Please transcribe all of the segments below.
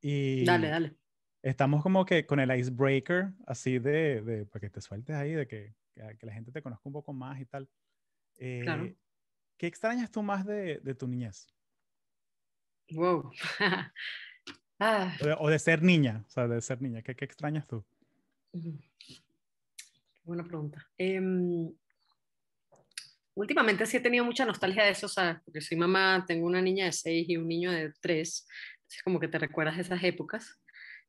Y dale, dale. Estamos como que con el icebreaker, así de, de para que te sueltes ahí, de que, la gente te conozca un poco más y tal. Eh, ¿Qué extrañas tú más de, tu niñez? Wow. Ah. o, de, ser niña, o sea, de ser niña. ¿Qué, qué extrañas tú? Buena pregunta. Em, últimamente sí he tenido mucha nostalgia de eso, sea, Porque soy mamá, tengo una niña de seis y un niño de tres, es como que te recuerdas esas épocas.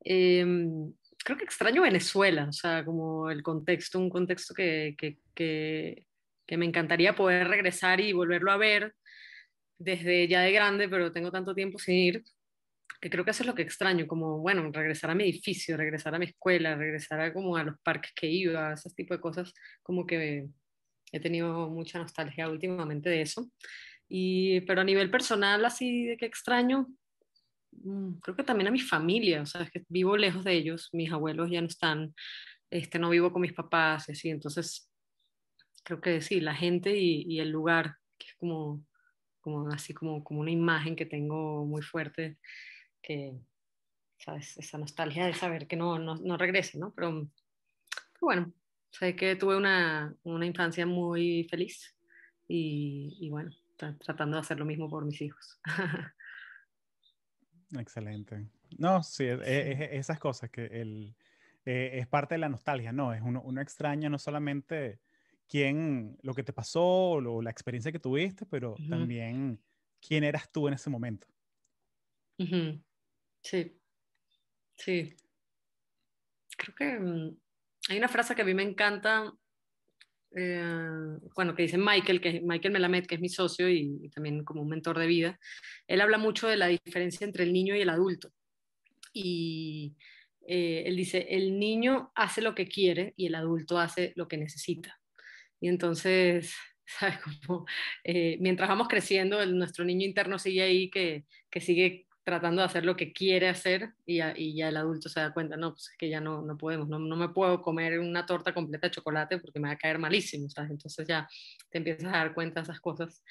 Em, creo que extraño Venezuela, o sea, como el contexto, un contexto que, que, que, me encantaría poder regresar y volverlo a ver desde ya de grande, pero tengo tanto tiempo sin ir, que creo que eso es lo que extraño, como, bueno, regresar a mi edificio, regresar a mi escuela, regresar a, como a los parques que iba, ese tipo de cosas, como que He tenido mucha nostalgia últimamente de eso. Y, pero a nivel personal, así de que extraño, mm, creo que también a mi familia, o sea, es que vivo lejos de ellos, mis abuelos ya no están, este, no vivo con mis papás, así, entonces creo que sí, la gente y, el lugar, que es como, como así como, como una imagen que tengo muy fuerte, que, ¿sabes? Esa nostalgia de saber que no, no, regrese, ¿no? pero bueno, sé que tuve una, infancia muy feliz y, bueno, tratando de hacer lo mismo por mis hijos. Excelente. No, sí, esas cosas que el, eh, es parte de la nostalgia, ¿no? Es uno, extraña no solamente quién, lo que te pasó o la experiencia que tuviste, pero también quién eras tú en ese momento. Sí, sí. Creo que mm, hay una frase que a mí me encanta, bueno, eh, que dice Michael, que es Michael Melamed, que es mi socio y, también como un mentor de vida. Él habla mucho de la diferencia entre el niño y el adulto. Y eh, él dice, el niño hace lo que quiere y el adulto hace lo que necesita. Y entonces ¿sabes? cómo? Eh, mientras vamos creciendo, el, nuestro niño interno sigue ahí, que, que sigue tratando de hacer lo que quiere hacer y, ya el adulto se da cuenta, no, pues es que ya no, no podemos, no, no, me puedo comer una torta completa de chocolate porque me va a caer malísimo, ¿sabes? Entonces ya te empiezas a dar cuenta de esas cosas.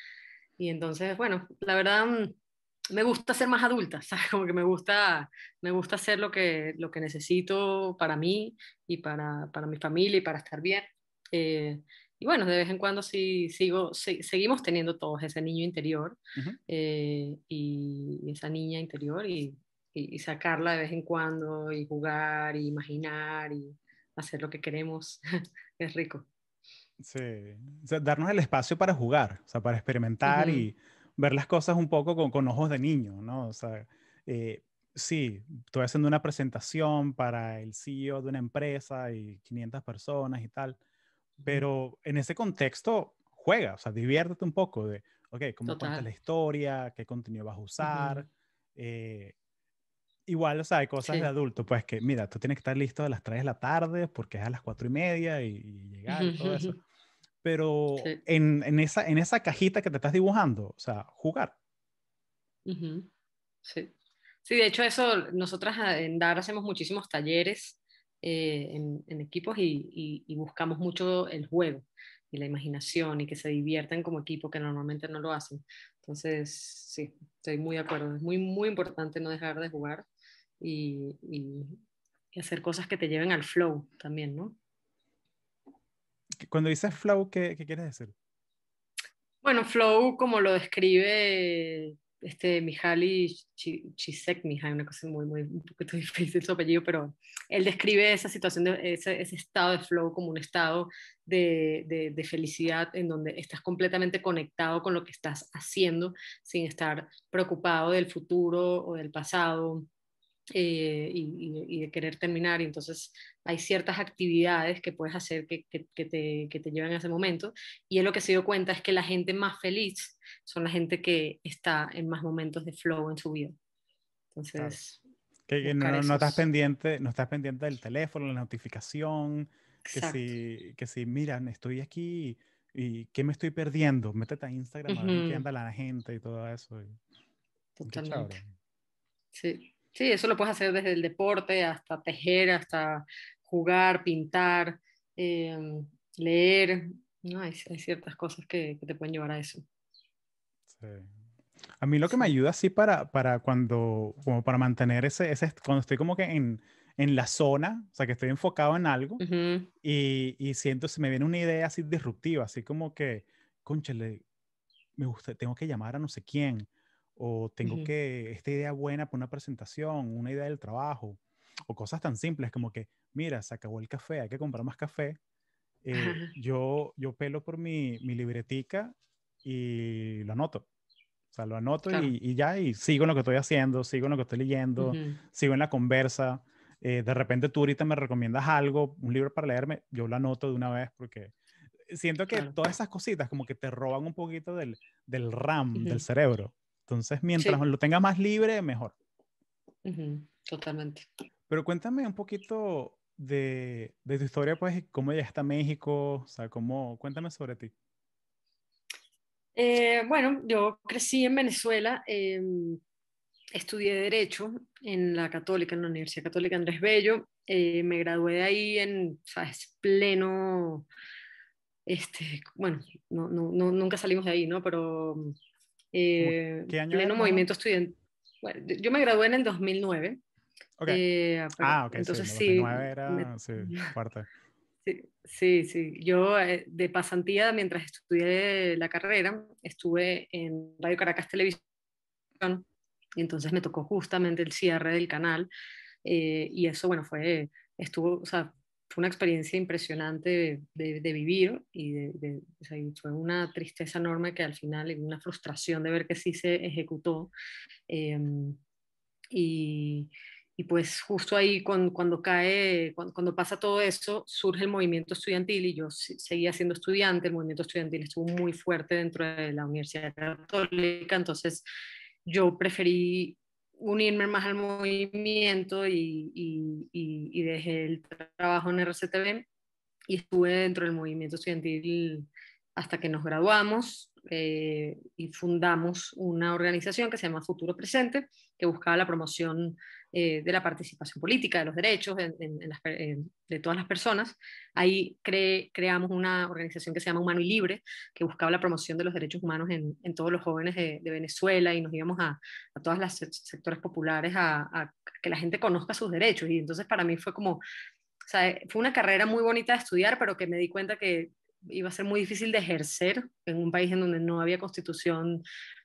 Y entonces, bueno, la verdad mm, me gusta ser más adulta, ¿sabes? Como que me gusta, me gusta hacer lo que, lo que necesito para mí y para, para mi familia y para estar bien. Eh, y bueno, de vez en cuando sí sigo, seguimos teniendo todos ese niño interior eh, y, esa niña interior y, sacarla de vez en cuando y jugar y imaginar y hacer lo que queremos es rico. Sí, darnos el espacio para jugar, o sea, para experimentar y ver las cosas un poco con, con ojos de niño, ¿no? O sea, eh, sí, estoy haciendo una presentación para el CEO de una empresa y 500 personas y tal pero en ese contexto, juega, o sea, diviértete un poco de, ok, ¿cómo cuenta la historia? ¿Qué contenido vas a usar? Eh, igual, o sea, hay cosas de adulto, pues que, mira, tú tienes que estar listo a las 3 de la tarde porque es a las 4 y media y, llegar y todo eso. Pero en, en, esa, en esa cajita que te estás dibujando, o sea, jugar. Sí. Sí, de hecho eso, nosotras ah, en DAR hacemos muchísimos talleres eh, en, equipos y, buscamos mucho el juego y la imaginación y que se diviertan como equipo que normalmente no lo hacen. Entonces, sí, estoy muy de acuerdo. Es muy, muy importante no dejar de jugar y, hacer cosas que te lleven al flow también, ¿no? Cuando dices flow, qué quieres decir? Bueno, flow, como lo describe este Mihaly Chisek, una cosa muy, muy, un poquito difícil su apellido, pero él describe esa situación, ese, estado de flow como un estado de, felicidad en donde estás completamente conectado con lo que estás haciendo sin estar preocupado del futuro o del pasado eh, y, de querer terminar. Y entonces hay ciertas actividades que puedes hacer que, que, te, que te llevan a ese momento. Y es lo que se dio cuenta es que la gente más feliz son la gente que está en más momentos de flow en su vida. Entonces... Que, no, no, estás pendiente, no estás pendiente del teléfono, la notificación, que si, que si, miran, estoy aquí y ¿qué me estoy perdiendo? Métete a Instagram a ver qué anda la gente y todo eso. Totalmente. Sí. Sí, eso lo puedes hacer desde el deporte hasta tejer, hasta jugar, pintar, em, leer. No, hay, ciertas cosas que, te pueden llevar a eso. Sí. A mí lo que me ayuda así para, para cuando, como para mantener ese, ese, cuando estoy como que en, en la zona, o sea, que estoy enfocado en algo y, y, siento, se me viene una idea así disruptiva, así como que, conchale, me gusta, tengo que llamar a no sé quién, o tengo que, esta idea buena para una presentación, una idea del trabajo, o cosas tan simples como que, mira, se acabó el café, hay que comprar más café. Eh, yo, yo pelo por mi, mi, libretica y lo anoto. O sea, lo anoto y, y, ya, y sigo lo que estoy haciendo, sigo lo que estoy leyendo, sigo en la conversa. Eh, de repente tú ahorita me recomiendas algo, un libro para leerme, yo lo anoto de una vez porque siento que todas esas cositas como que te roban un poquito del, del RAM, del cerebro. Entonces, mientras lo tenga más libre, mejor. Totalmente. Pero cuéntame un poquito de, de, tu historia, pues, cómo llegaste a México, o sea, cómo, cuéntame sobre ti. Eh, bueno, yo crecí en Venezuela, em, estudié Derecho en la Católica, en la Universidad Católica Andrés Bello, eh, me gradué de ahí en, pleno, este, bueno, no, no, nunca salimos de ahí, ¿no? Pero eh, pleno movimiento estudiante Bueno, yo me gradué en el 2009. Eh, ah, ah, ok. Entonces sí. sí, sí, Yo eh, de pasantía, mientras estudié la carrera, estuve en Radio Caracas Televisión y entonces me tocó justamente el cierre del canal eh, y eso, bueno, fue, estuvo, o sea, fue una experiencia impresionante de, vivir y fue una tristeza enorme que al final, y una frustración de ver que sí se ejecutó. Em, y, pues justo ahí cuando, cae, cuando, cuando, pasa todo eso, surge el movimiento estudiantil y yo seguía siendo estudiante, el movimiento estudiantil estuvo muy fuerte dentro de la Universidad Católica, entonces yo preferí unirme más al movimiento y, dejé el trabajo en RCTV y estuve dentro del movimiento estudiantil hasta que nos graduamos eh, y fundamos una organización que se llama Futuro Presente, que buscaba la promoción eh, de la participación política, de los derechos de todas las personas. Ahí creamos una organización que se llama Humano y Libre, que buscaba la promoción de los derechos humanos en, todos los jóvenes de, Venezuela y nos íbamos a, a todas las sectores populares a, que la gente conozca sus derechos. Y entonces para mí fue como fue una carrera muy bonita de estudiar, pero que me di cuenta que iba a ser muy difícil de ejercer en un país en donde no había constitución,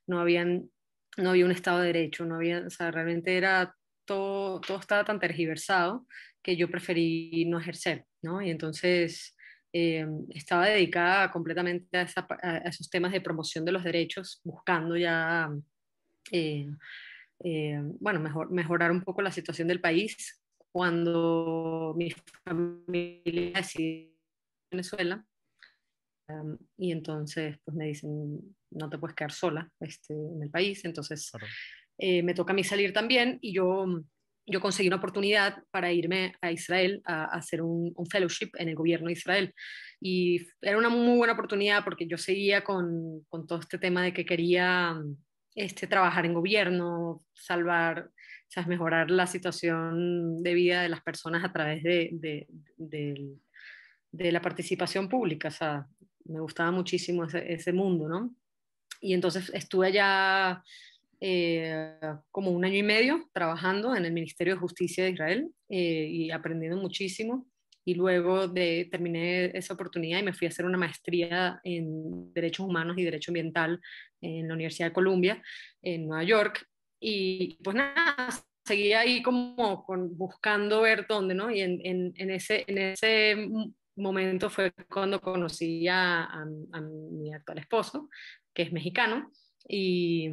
no, habían, no había un Estado de Derecho, no había, o sea, realmente era todo, todo estaba tan tergiversado que yo preferí no ejercer, ¿no? Y entonces eh, estaba dedicada completamente a, esos temas de promoción de los derechos, buscando ya, eh, eh, bueno, mejor, mejorar un poco la situación del país. Cuando mi familia decidió Venezuela, um, y entonces pues me dicen, no te puedes quedar sola este, en el país, entonces... Eh, me toca a mí salir también y yo, mm, yo conseguí una oportunidad para irme a Israel a, hacer un, fellowship en el gobierno de Israel. Y era una muy buena oportunidad porque yo seguía con, con todo este tema de que quería mm, este, trabajar en gobierno, salvar, sabes mejorar la situación de vida de las personas a través de, de, la participación pública. O sea, me gustaba muchísimo ese, ese, mundo, ¿no? Y entonces estuve allá eh, como un año y medio trabajando en el Ministerio de Justicia de Israel eh, y aprendiendo muchísimo. Y luego de, terminé esa oportunidad y me fui a hacer una maestría en Derechos Humanos y Derecho Ambiental en la Universidad de Columbia, en Nueva York. Y pues nada, seguía ahí como con, buscando ver dónde, ¿no? Y en, ese, en ese momento fue cuando conocí a, a mi actual esposo, que es mexicano. Y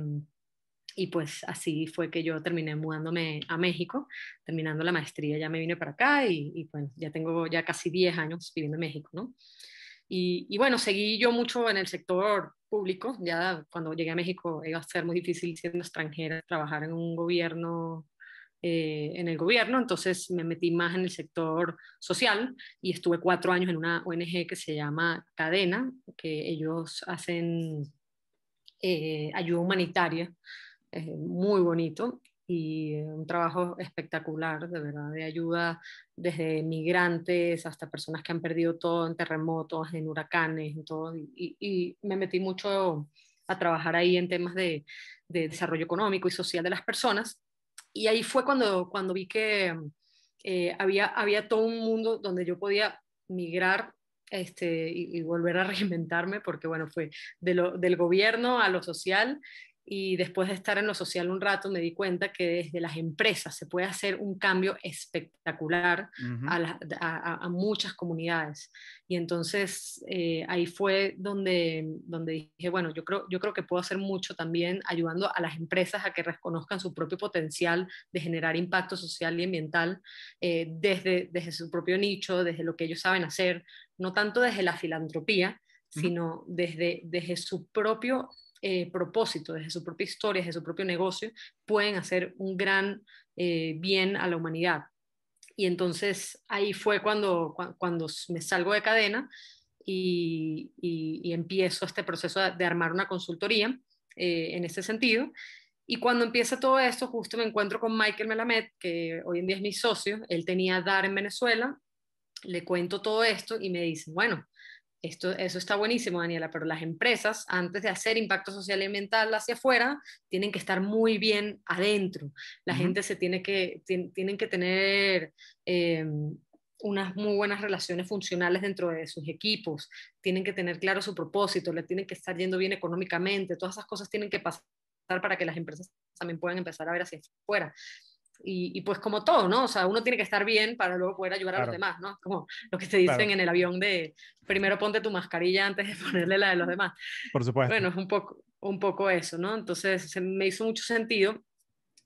y pues así fue que yo terminé mudándome a México, terminando la maestría ya me vine para acá y, y pues, ya tengo ya casi 10 años viviendo en México, ¿no? Y, bueno, seguí yo mucho en el sector público, ya cuando llegué a México iba a ser muy difícil siendo extranjera trabajar en un gobierno, eh, en el gobierno, entonces me metí más en el sector social y estuve cuatro años en una ONG que se llama Cadena, que ellos hacen eh, ayuda humanitaria muy bonito y eh, un trabajo espectacular, de verdad, de ayuda desde migrantes hasta personas que han perdido todo en terremotos, en huracanes, en todo. Y, me metí mucho a trabajar ahí en temas de, desarrollo económico y social de las personas. Y ahí fue cuando, cuando vi que eh, había, había todo un mundo donde yo podía migrar este, y, volver a reinventarme, porque bueno, fue de lo, del gobierno a lo social y después de estar en lo social un rato me di cuenta que desde las empresas se puede hacer un cambio espectacular a, muchas comunidades. Y entonces eh, ahí fue donde, donde dije, bueno, yo creo, yo creo que puedo hacer mucho también ayudando a las empresas a que reconozcan su propio potencial de generar impacto social y ambiental eh, desde, desde su propio nicho, desde lo que ellos saben hacer, no tanto desde la filantropía, sino desde, desde su propio eh, propósito, desde su propia historia, desde su propio negocio, pueden hacer un gran eh, bien a la humanidad. Y entonces ahí fue cuando, cuando me salgo de cadena y, empiezo este proceso de, armar una consultoría eh, en ese sentido. Y cuando empieza todo esto, justo me encuentro con Michael Melamed, que hoy en día es mi socio, él tenía DAR en Venezuela, le cuento todo esto y me dice, bueno, eso está buenísimo, Daniela, pero las empresas, antes de hacer impacto social y ambiental hacia afuera, tienen que estar muy bien adentro. La gente se tiene que, tienen que tener eh, unas muy buenas relaciones funcionales dentro de sus equipos, tienen que tener claro su propósito, le tienen que estar yendo bien económicamente, todas esas cosas tienen que pasar para que las empresas también puedan empezar a ver hacia afuera. Y, pues como todo, ¿no? O sea, uno tiene que estar bien para luego poder ayudar a los demás, ¿no? Como lo que te dicen en el avión de primero ponte tu mascarilla antes de ponerle la de los demás. Por supuesto. Bueno, es un poco, un poco eso, ¿no? Entonces me hizo mucho sentido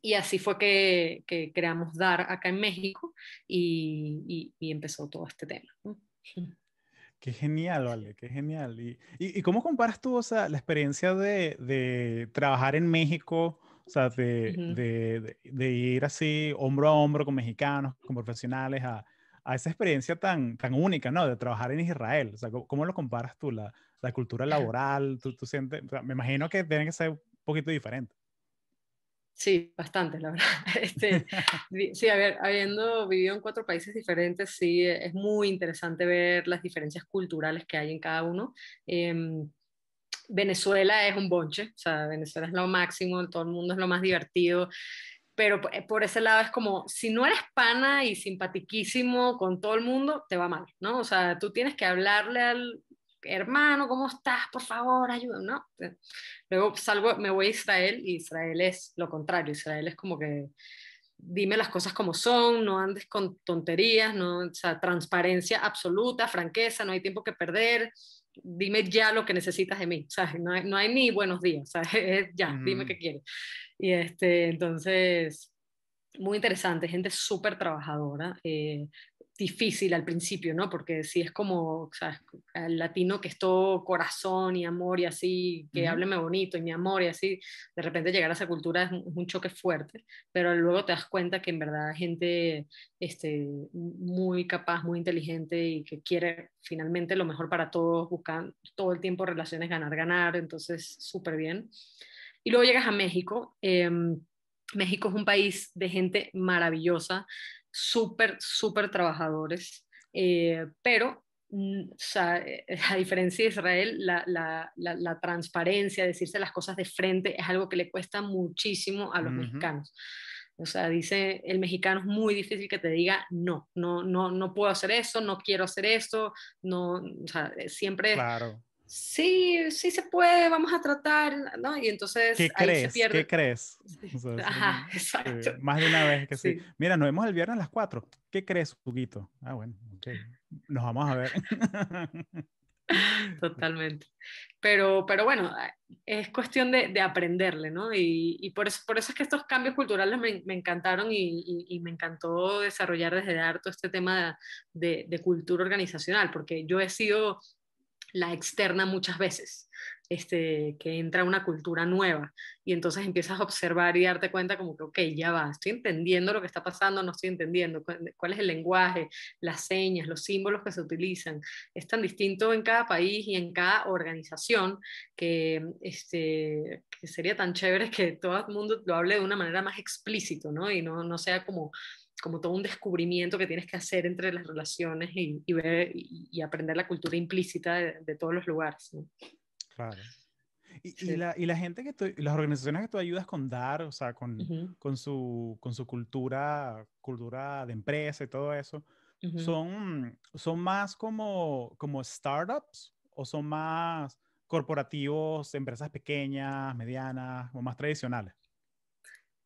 y así fue que, que creamos DAR acá en México y, y, empezó todo este tema. Qué genial, vale, qué genial. ¿Y, y, cómo comparas tú, o sea, la experiencia de, de trabajar en México o sea, de, de, de, ir así hombro a hombro con mexicanos, con profesionales, a, a, esa experiencia tan, tan única, ¿no? De trabajar en Israel. O sea, ¿cómo, lo comparas tú? La, la cultura laboral, tú, tú sientes, o sea, me imagino que tiene que ser un poquito diferente. Sí, bastante, la verdad. Este, sí, habiendo vivido en cuatro países diferentes, sí, es muy interesante ver las diferencias culturales que hay en cada uno. Eh, Venezuela es un bonche, o sea, Venezuela es lo máximo, todo el mundo es lo más divertido, pero por ese lado es como, si no eres pana y simpatiquísimo con todo el mundo, te va mal, ¿no? O sea, tú tienes que hablarle al hermano, ¿cómo estás? Por favor, ayúdame, ¿no? Luego salgo, me voy a Israel y Israel es lo contrario, Israel es como que dime las cosas como son, no andes con tonterías, no, o sea, transparencia absoluta, franqueza, no hay tiempo que perder, dime ya lo que necesitas de mí, No hay, ni buenos días, ya, dime qué quieres. Y este, entonces, muy interesante, gente súper trabajadora, eh, difícil al principio, ¿no? Porque si es como, El latino que es todo corazón y amor y así, que hableme bonito y mi amor y así, de repente llegar a esa cultura es un, choque fuerte, pero luego te das cuenta que en verdad gente este, muy capaz, muy inteligente y que quiere finalmente lo mejor para todos, buscan todo el tiempo relaciones ganar, ganar, entonces súper bien. Y luego llegas a México. Em, México es un país de gente maravillosa, súper, súper trabajadores, eh, pero mm, o eh, eh, a diferencia de Israel, la, la, la, transparencia, decirse las cosas de frente, es algo que le cuesta muchísimo a los mexicanos. O sea, dice el mexicano es muy difícil que te diga no, no, no, no puedo hacer eso, no quiero hacer esto no, o sea, siempre claro sí, sí se puede, vamos a tratar, ¿no? Y entonces ¿Qué ahí crees? se pierde. ¿Qué crees? Ajá, exacto. más de una vez que sí. Mira, nos vemos el viernes a las 4. ¿Qué crees, Huguito? Ah, bueno, ok. Nos vamos a ver. Totalmente. Pero, pero bueno, ah, es cuestión de, de aprenderle, ¿no? Y, y, por, eso, por eso es que estos cambios culturales me, me encantaron y, y, me encantó desarrollar desde harto este tema de, de, de cultura organizacional, porque yo he sido la externa muchas veces, este, que entra una cultura nueva y entonces empiezas a observar y darte cuenta como que, ok, ya va, estoy entendiendo lo que está pasando, no estoy entendiendo cuál es el lenguaje, las señas, los símbolos que se utilizan. Es tan distinto en cada país y en cada organización que, este, sería tan chévere que todo el mundo lo hable de una manera más explícito, ¿no? Y no, no sea como como todo un descubrimiento que tienes que hacer entre las relaciones y, y ver y aprender la cultura implícita de, todos los lugares. ¿no? Claro. Y, la, gente que las organizaciones que tú ayudas con dar, o sea, con, su, cultura, cultura de empresa y todo eso, son, ¿son más como, como startups o son más corporativos, empresas pequeñas, medianas o más tradicionales?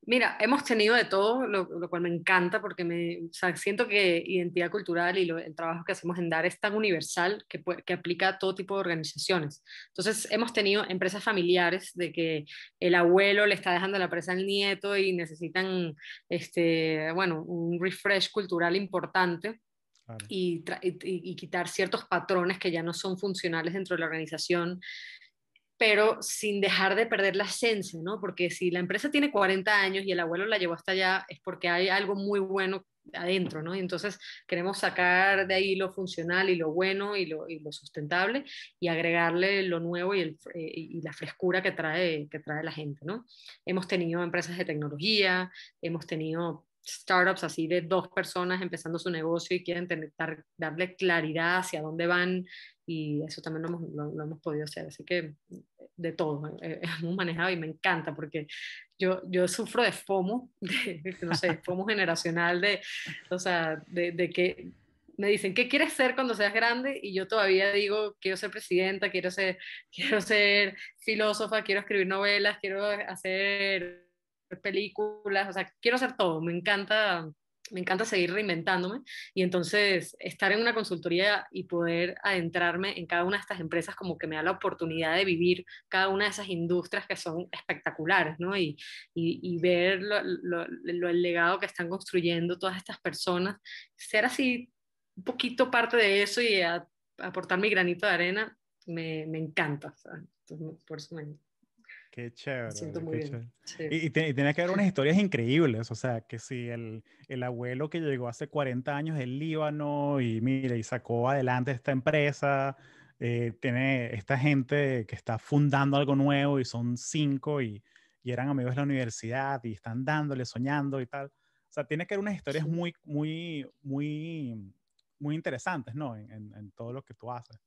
Mira, hemos tenido de todo, lo, cual me encanta porque me, siento que identidad cultural y el trabajo que hacemos en DAR es tan universal que, aplica a todo tipo de organizaciones. Entonces, hemos tenido empresas familiares de que el abuelo le está dejando la empresa al nieto y necesitan, este, bueno, un refresh cultural importante. y quitar ciertos patrones que ya no son funcionales dentro de la organización pero sin dejar de perder la esencia, ¿no? Porque si la empresa tiene 40 años y el abuelo la llevó hasta allá, es porque hay algo muy bueno adentro, ¿no? entonces queremos sacar de ahí lo funcional y lo bueno y lo, sustentable y agregarle lo nuevo y, la frescura que trae, que trae la gente, ¿no? Hemos tenido empresas de tecnología, hemos tenido startups así de dos personas empezando su negocio y quieren darle claridad hacia dónde van y eso también lo hemos, podido hacer. Así que de todo, eh, eh, hemos manejado y me encanta porque yo, yo sufro de FOMO, no sé, FOMO generacional, de, o sea, de, de que me dicen, ¿qué quieres ser cuando seas grande? Y yo todavía digo, quiero ser presidenta, quiero ser, quiero ser filósofa, quiero escribir novelas, quiero hacer películas, o sea, quiero hacer todo, me encanta, me encanta seguir reinventándome y entonces estar en una consultoría y poder adentrarme en cada una de estas empresas como que me da la oportunidad de vivir cada una de esas industrias que son espectaculares, ¿no? Y, y, ver lo, el legado que están construyendo todas estas personas, ser así un poquito parte de eso y aportar mi granito de arena, me, me encanta, o sea, por eso me Qué chévere. Y, tiene que haber unas historias increíbles, o sea, que si el, abuelo que llegó hace 40 años del Líbano y mire, y sacó adelante esta empresa, eh, tiene esta gente que está fundando algo nuevo y son cinco y, eran amigos de la universidad y están dándole, soñando y tal. O sea, tiene que haber unas historias muy, muy, muy, muy interesantes, ¿no? En, en todo lo que tú haces.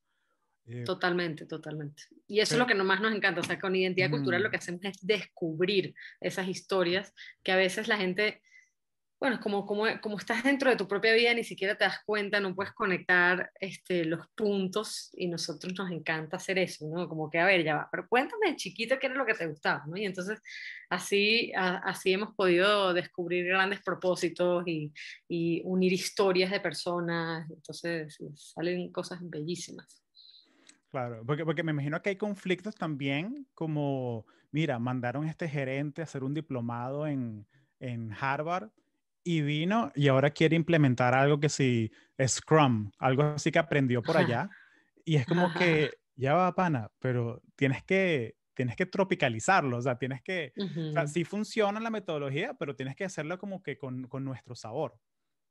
Eh, totalmente, totalmente. Y eso es lo que nomás nos encanta, o sea, con identidad cultural lo que hacemos es descubrir esas historias que a veces la gente, bueno, como, como, como estás dentro de tu propia vida, ni siquiera te das cuenta, no puedes conectar este, los puntos y nosotros nos encanta hacer eso, ¿no? Como que, a ver, ya va, pero cuéntame chiquito qué era lo que te gustaba, ¿no? Y entonces así, así hemos podido descubrir grandes propósitos y unir historias de personas, entonces salen cosas bellísimas. Claro, porque, me imagino que hay conflictos también como, mira, mandaron a este gerente a hacer un diplomado en, en Harvard y vino y ahora quiere implementar algo que si Scrum, algo así que aprendió por allá. Y es como que, ya va, pana, pero tienes que, tienes que tropicalizarlo, o sea, tienes que, o sea, sí funciona la metodología, pero tienes que hacerlo como que con, nuestro sabor,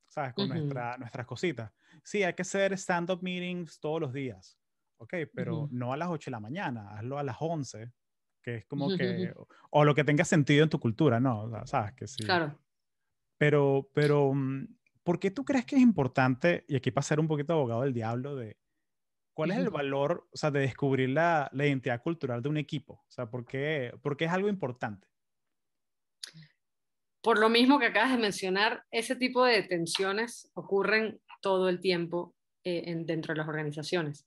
¿sabes? Con nuestra, nuestras cositas. Sí, hay que hacer stand-up meetings todos los días ok, pero no a las 8 de la mañana, hazlo a las 11, que es como que, o, lo que tenga sentido en tu cultura, ¿no? O sea, sabes que sí. Claro. Pero, pero, mm, ¿por qué tú crees que es importante, y aquí para ser un poquito abogado del diablo, de cuál es el valor, o sea, de descubrir la, identidad cultural de un equipo? O sea, ¿por qué, es algo importante? Por lo mismo que acabas de mencionar, ese tipo de tensiones ocurren todo el tiempo eh, en, dentro de las organizaciones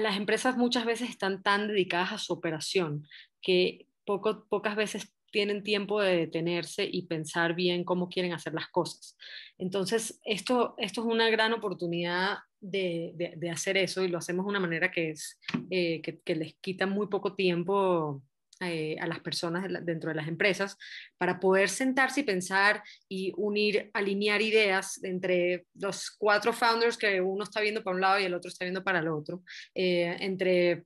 las empresas muchas veces están tan dedicadas a su operación que poco, pocas veces tienen tiempo de detenerse y pensar bien cómo quieren hacer las cosas. Entonces, esto, esto es una gran oportunidad de, hacer eso y lo hacemos de una manera que, es, eh, que les quita muy poco tiempo eh, a las personas dentro de las empresas para poder sentarse y pensar y unir, alinear ideas entre los cuatro founders que uno está viendo para un lado y el otro está viendo para el otro, eh, entre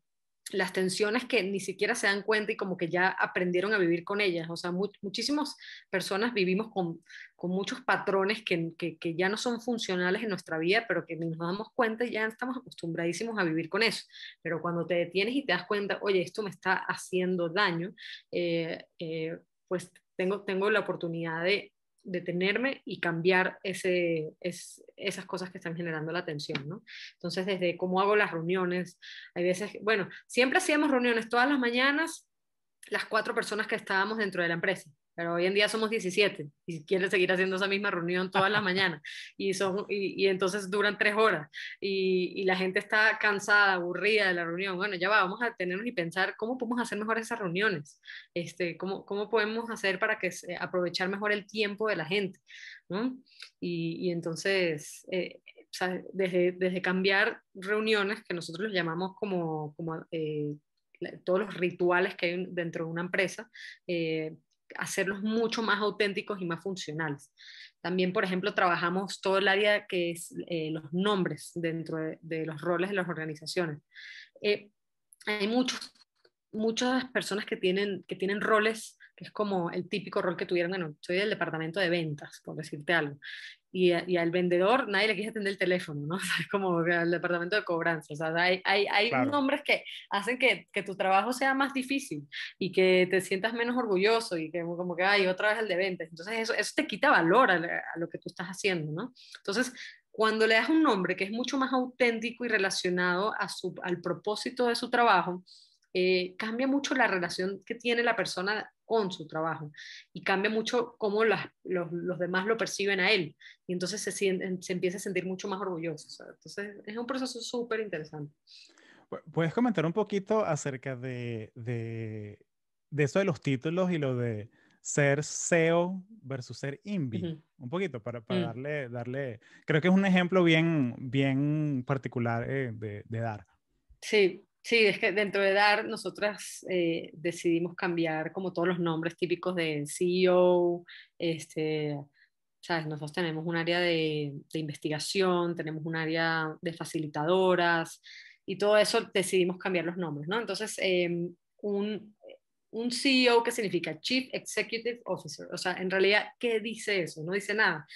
las tensiones que ni siquiera se dan cuenta y como que ya aprendieron a vivir con ellas. O sea, muchísimas personas vivimos con, muchos patrones que, ya no son funcionales en nuestra vida, pero que nos damos cuenta y ya estamos acostumbradísimos a vivir con eso. Pero cuando te detienes y te das cuenta, oye, esto me está haciendo daño, eh, eh, pues tengo, tengo la oportunidad de detenerme y cambiar ese, esas cosas que están generando la tensión, ¿no? Entonces, desde cómo hago las reuniones, hay veces, bueno, siempre hacíamos reuniones todas las mañanas, las cuatro personas que estábamos dentro de la empresa pero hoy en día somos 17 y quieren seguir haciendo esa misma reunión todas las mañanas y, son, y, y entonces duran tres horas y, y, la gente está cansada, aburrida de la reunión. Bueno, ya vamos a tenernos y pensar cómo podemos hacer mejor esas reuniones, este, cómo, cómo podemos hacer para que aprovechar mejor el tiempo de la gente. ¿no? Y, entonces, eh, desde, desde, cambiar reuniones que nosotros los llamamos como... como eh, todos los rituales que hay dentro de una empresa, eh, hacerlos mucho más auténticos y más funcionales. También, por ejemplo, trabajamos todo el área que es eh, los nombres dentro de, los roles de las organizaciones. Eh, hay muchos, muchas personas que tienen, que tienen roles que es como el típico rol que tuvieron, bueno, soy del departamento de ventas, por decirte algo, y, al vendedor nadie le quiere atender el teléfono, ¿no? O sea, es como el departamento de cobranza. O sea, hay, hay, nombres que hacen que, tu trabajo sea más difícil y que te sientas menos orgulloso y que como que, ay, otra vez el de ventas. Entonces, eso, eso te quita valor a, lo que tú estás haciendo, ¿no? Entonces, cuando le das un nombre que es mucho más auténtico y relacionado a su, al propósito de su trabajo, eh, cambia mucho la relación que tiene la persona con su trabajo y cambia mucho cómo los, los, demás lo perciben a él y entonces se, se empieza a sentir mucho más orgulloso. entonces es un proceso súper interesante. ¿Puedes comentar un poquito acerca de, de, de, eso de los títulos y lo de ser SEO versus ser INVI? Un poquito para, para mm. darle, darle, creo que es un ejemplo bien, bien particular eh, de, de dar. Sí, Sí, es que dentro de DAR nosotras eh, decidimos cambiar como todos los nombres típicos de CEO, este, ¿sabes? Nosotros tenemos un área de, de, investigación, tenemos un área de facilitadoras y todo eso decidimos cambiar los nombres, ¿no? Entonces, em, un, un CEO que significa Chief Executive Officer, o sea, en realidad, ¿qué dice eso? No dice nada.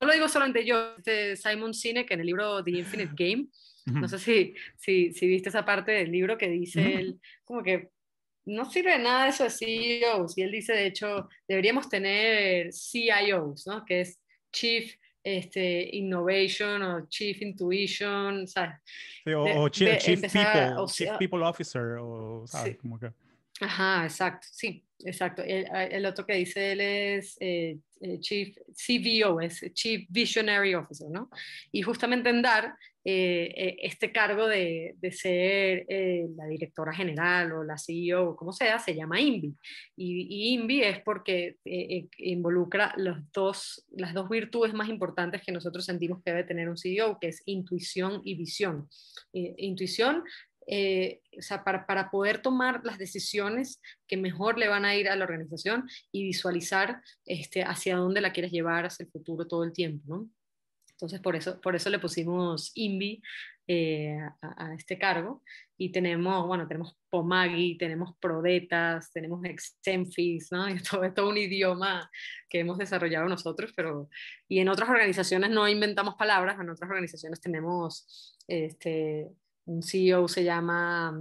No lo digo solamente yo, este, Simon Sinek en el libro The Infinite Game no sé si, si, si, viste esa parte del libro que dice él, como que no sirve nada eso de CEOs. Y él dice, de hecho, deberíamos tener CIOs, ¿no? que es Chief este, Innovation o Chief Intuition, ¿sabes? o, Chief, people, Officer, o, que... Ajá, exacto, sí, exacto. El, el, otro que dice él es eh, eh, Chief CVO, es Chief Visionary Officer, ¿no? Y justamente en DAR eh, eh, este cargo de, ser eh, la directora general o la CEO o como sea, se llama INVI. Y, INVI es porque involucra las dos virtudes más importantes que nosotros sentimos que debe tener un CEO, que es intuición y visión. intuición o sea, para, poder tomar las decisiones que mejor le van a ir a la organización y visualizar este, hacia dónde la quieres llevar hacia el futuro todo el tiempo, ¿no? Entonces, por eso, por eso le pusimos INVI eh, a, este cargo. Y tenemos, bueno, tenemos POMAGI, tenemos Prodetas, tenemos Exenfis, ¿no? Y todo, un idioma que hemos desarrollado nosotros, pero... Y en otras organizaciones no inventamos palabras, en otras organizaciones tenemos, este, un CEO se llama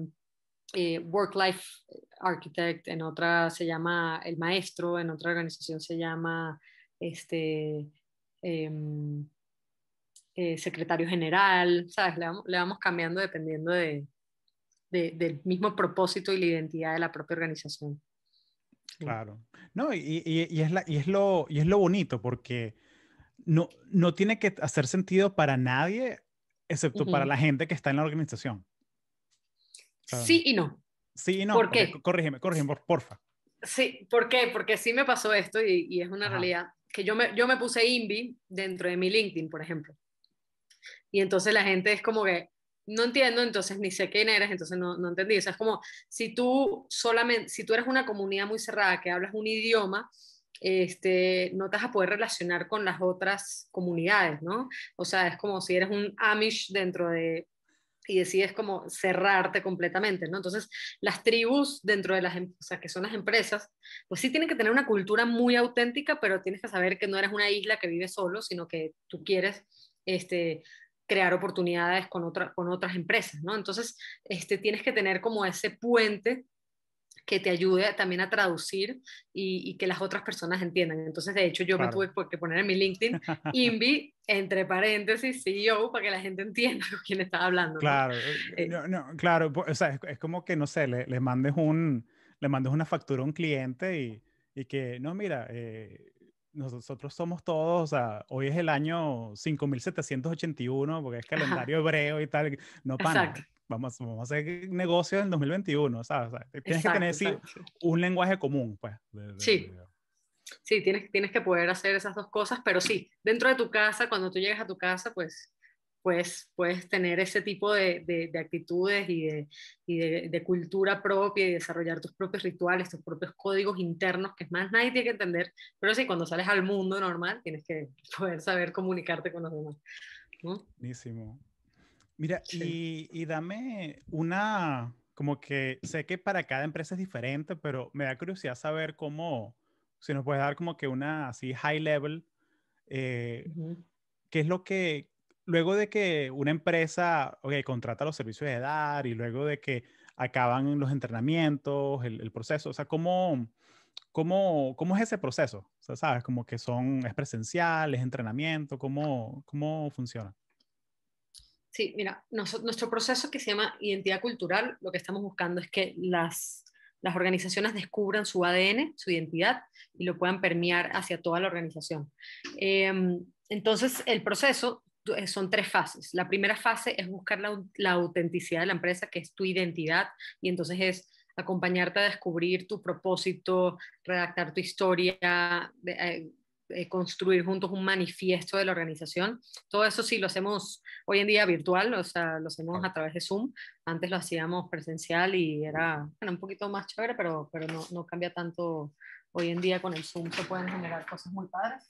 eh, Work Life Architect, en otra se llama El Maestro, en otra organización se llama, este... Em, eh, secretario general, ¿sabes? Le vamos, cambiando dependiendo de, del mismo propósito y la identidad de la propia organización. Claro. No, y, y, es la, y, es lo, y es lo bonito porque no, no tiene que hacer sentido para nadie, excepto para la gente que está en la organización. Sí y no. Sí y no. ¿Por qué? corrígeme, corrígeme, porfa. Sí, ¿por qué? Porque sí me pasó esto y, y es una realidad. Que yo me, yo me puse INVI dentro de mi LinkedIn, por ejemplo. Y entonces la gente es como que, no entiendo, entonces ni sé quién eres, entonces no, no entendí. O sea, es como si tú solamente, si tú eres una comunidad muy cerrada que hablas un idioma, este, no te vas a poder relacionar con las otras comunidades, ¿no? O sea, es como si eres un Amish dentro de y decides como cerrarte completamente, ¿no? Entonces, las tribus dentro de las, em-, o sea, que son las empresas, pues sí tienen que tener una cultura muy auténtica, pero tienes que saber que no eres una isla que vive solo, sino que tú quieres este, crear oportunidades con, con otras empresas, ¿no? Entonces, este, tienes que tener como ese puente que te ayude también a traducir y, que las otras personas entiendan. Entonces, de hecho, yo me tuve que poner en mi LinkedIn Invi, entre paréntesis, CEO, para que la gente entienda con quién estaba hablando. Claro, eh, eh, claro, o sea, es, como que, no sé, le, mandes, un, le mandes una factura a un cliente y, que, no, mira, eh, nosotros somos todos, o sea, hoy es el año 5781, porque es calendario hebreo y tal, no pana. Vamos, vamos, a hacer negocios en 2021, O sea, tienes que tener un lenguaje común, pues. sí. sí, tienes, tienes que poder hacer esas dos cosas, pero sí, dentro de tu casa, cuando tú llegas a tu casa, pues pues puedes tener ese tipo de, actitudes y, de, cultura propia y desarrollar tus propios rituales, tus propios códigos internos, que es más nadie tiene que entender, pero sí, cuando sales al mundo normal tienes que poder saber comunicarte con los demás. Buenísimo. Mira, y, y dame una, como que sé que para cada empresa es diferente, pero me da curiosidad saber cómo, si nos puedes dar como que una así high level, eh, ¿qué es lo que, luego de que una empresa contrata los servicios de dar y luego de que acaban los entrenamientos, el, proceso, o sea, ¿cómo, cómo, cómo es ese proceso? O sea, ¿sabes? Como que son, es presencial, es entrenamiento, ¿cómo, cómo funciona? Sí, mira, nuestro proceso que se llama identidad cultural, lo que estamos buscando es que las, organizaciones descubran su ADN, su identidad, y lo puedan permear hacia toda la organización. Em, entonces, el proceso eh, son tres fases. La primera fase es buscar la, autenticidad de la empresa, que es tu identidad, y entonces es acompañarte a descubrir tu propósito, redactar tu historia, eh, eh, construir juntos un manifiesto de la organización. Todo eso sí lo hacemos hoy en día virtual, o sea, lo hacemos a través de Zoom. Antes lo hacíamos presencial y era un poquito más chévere, pero, pero no, cambia tanto. Hoy en día con el Zoom se pueden generar cosas muy padres.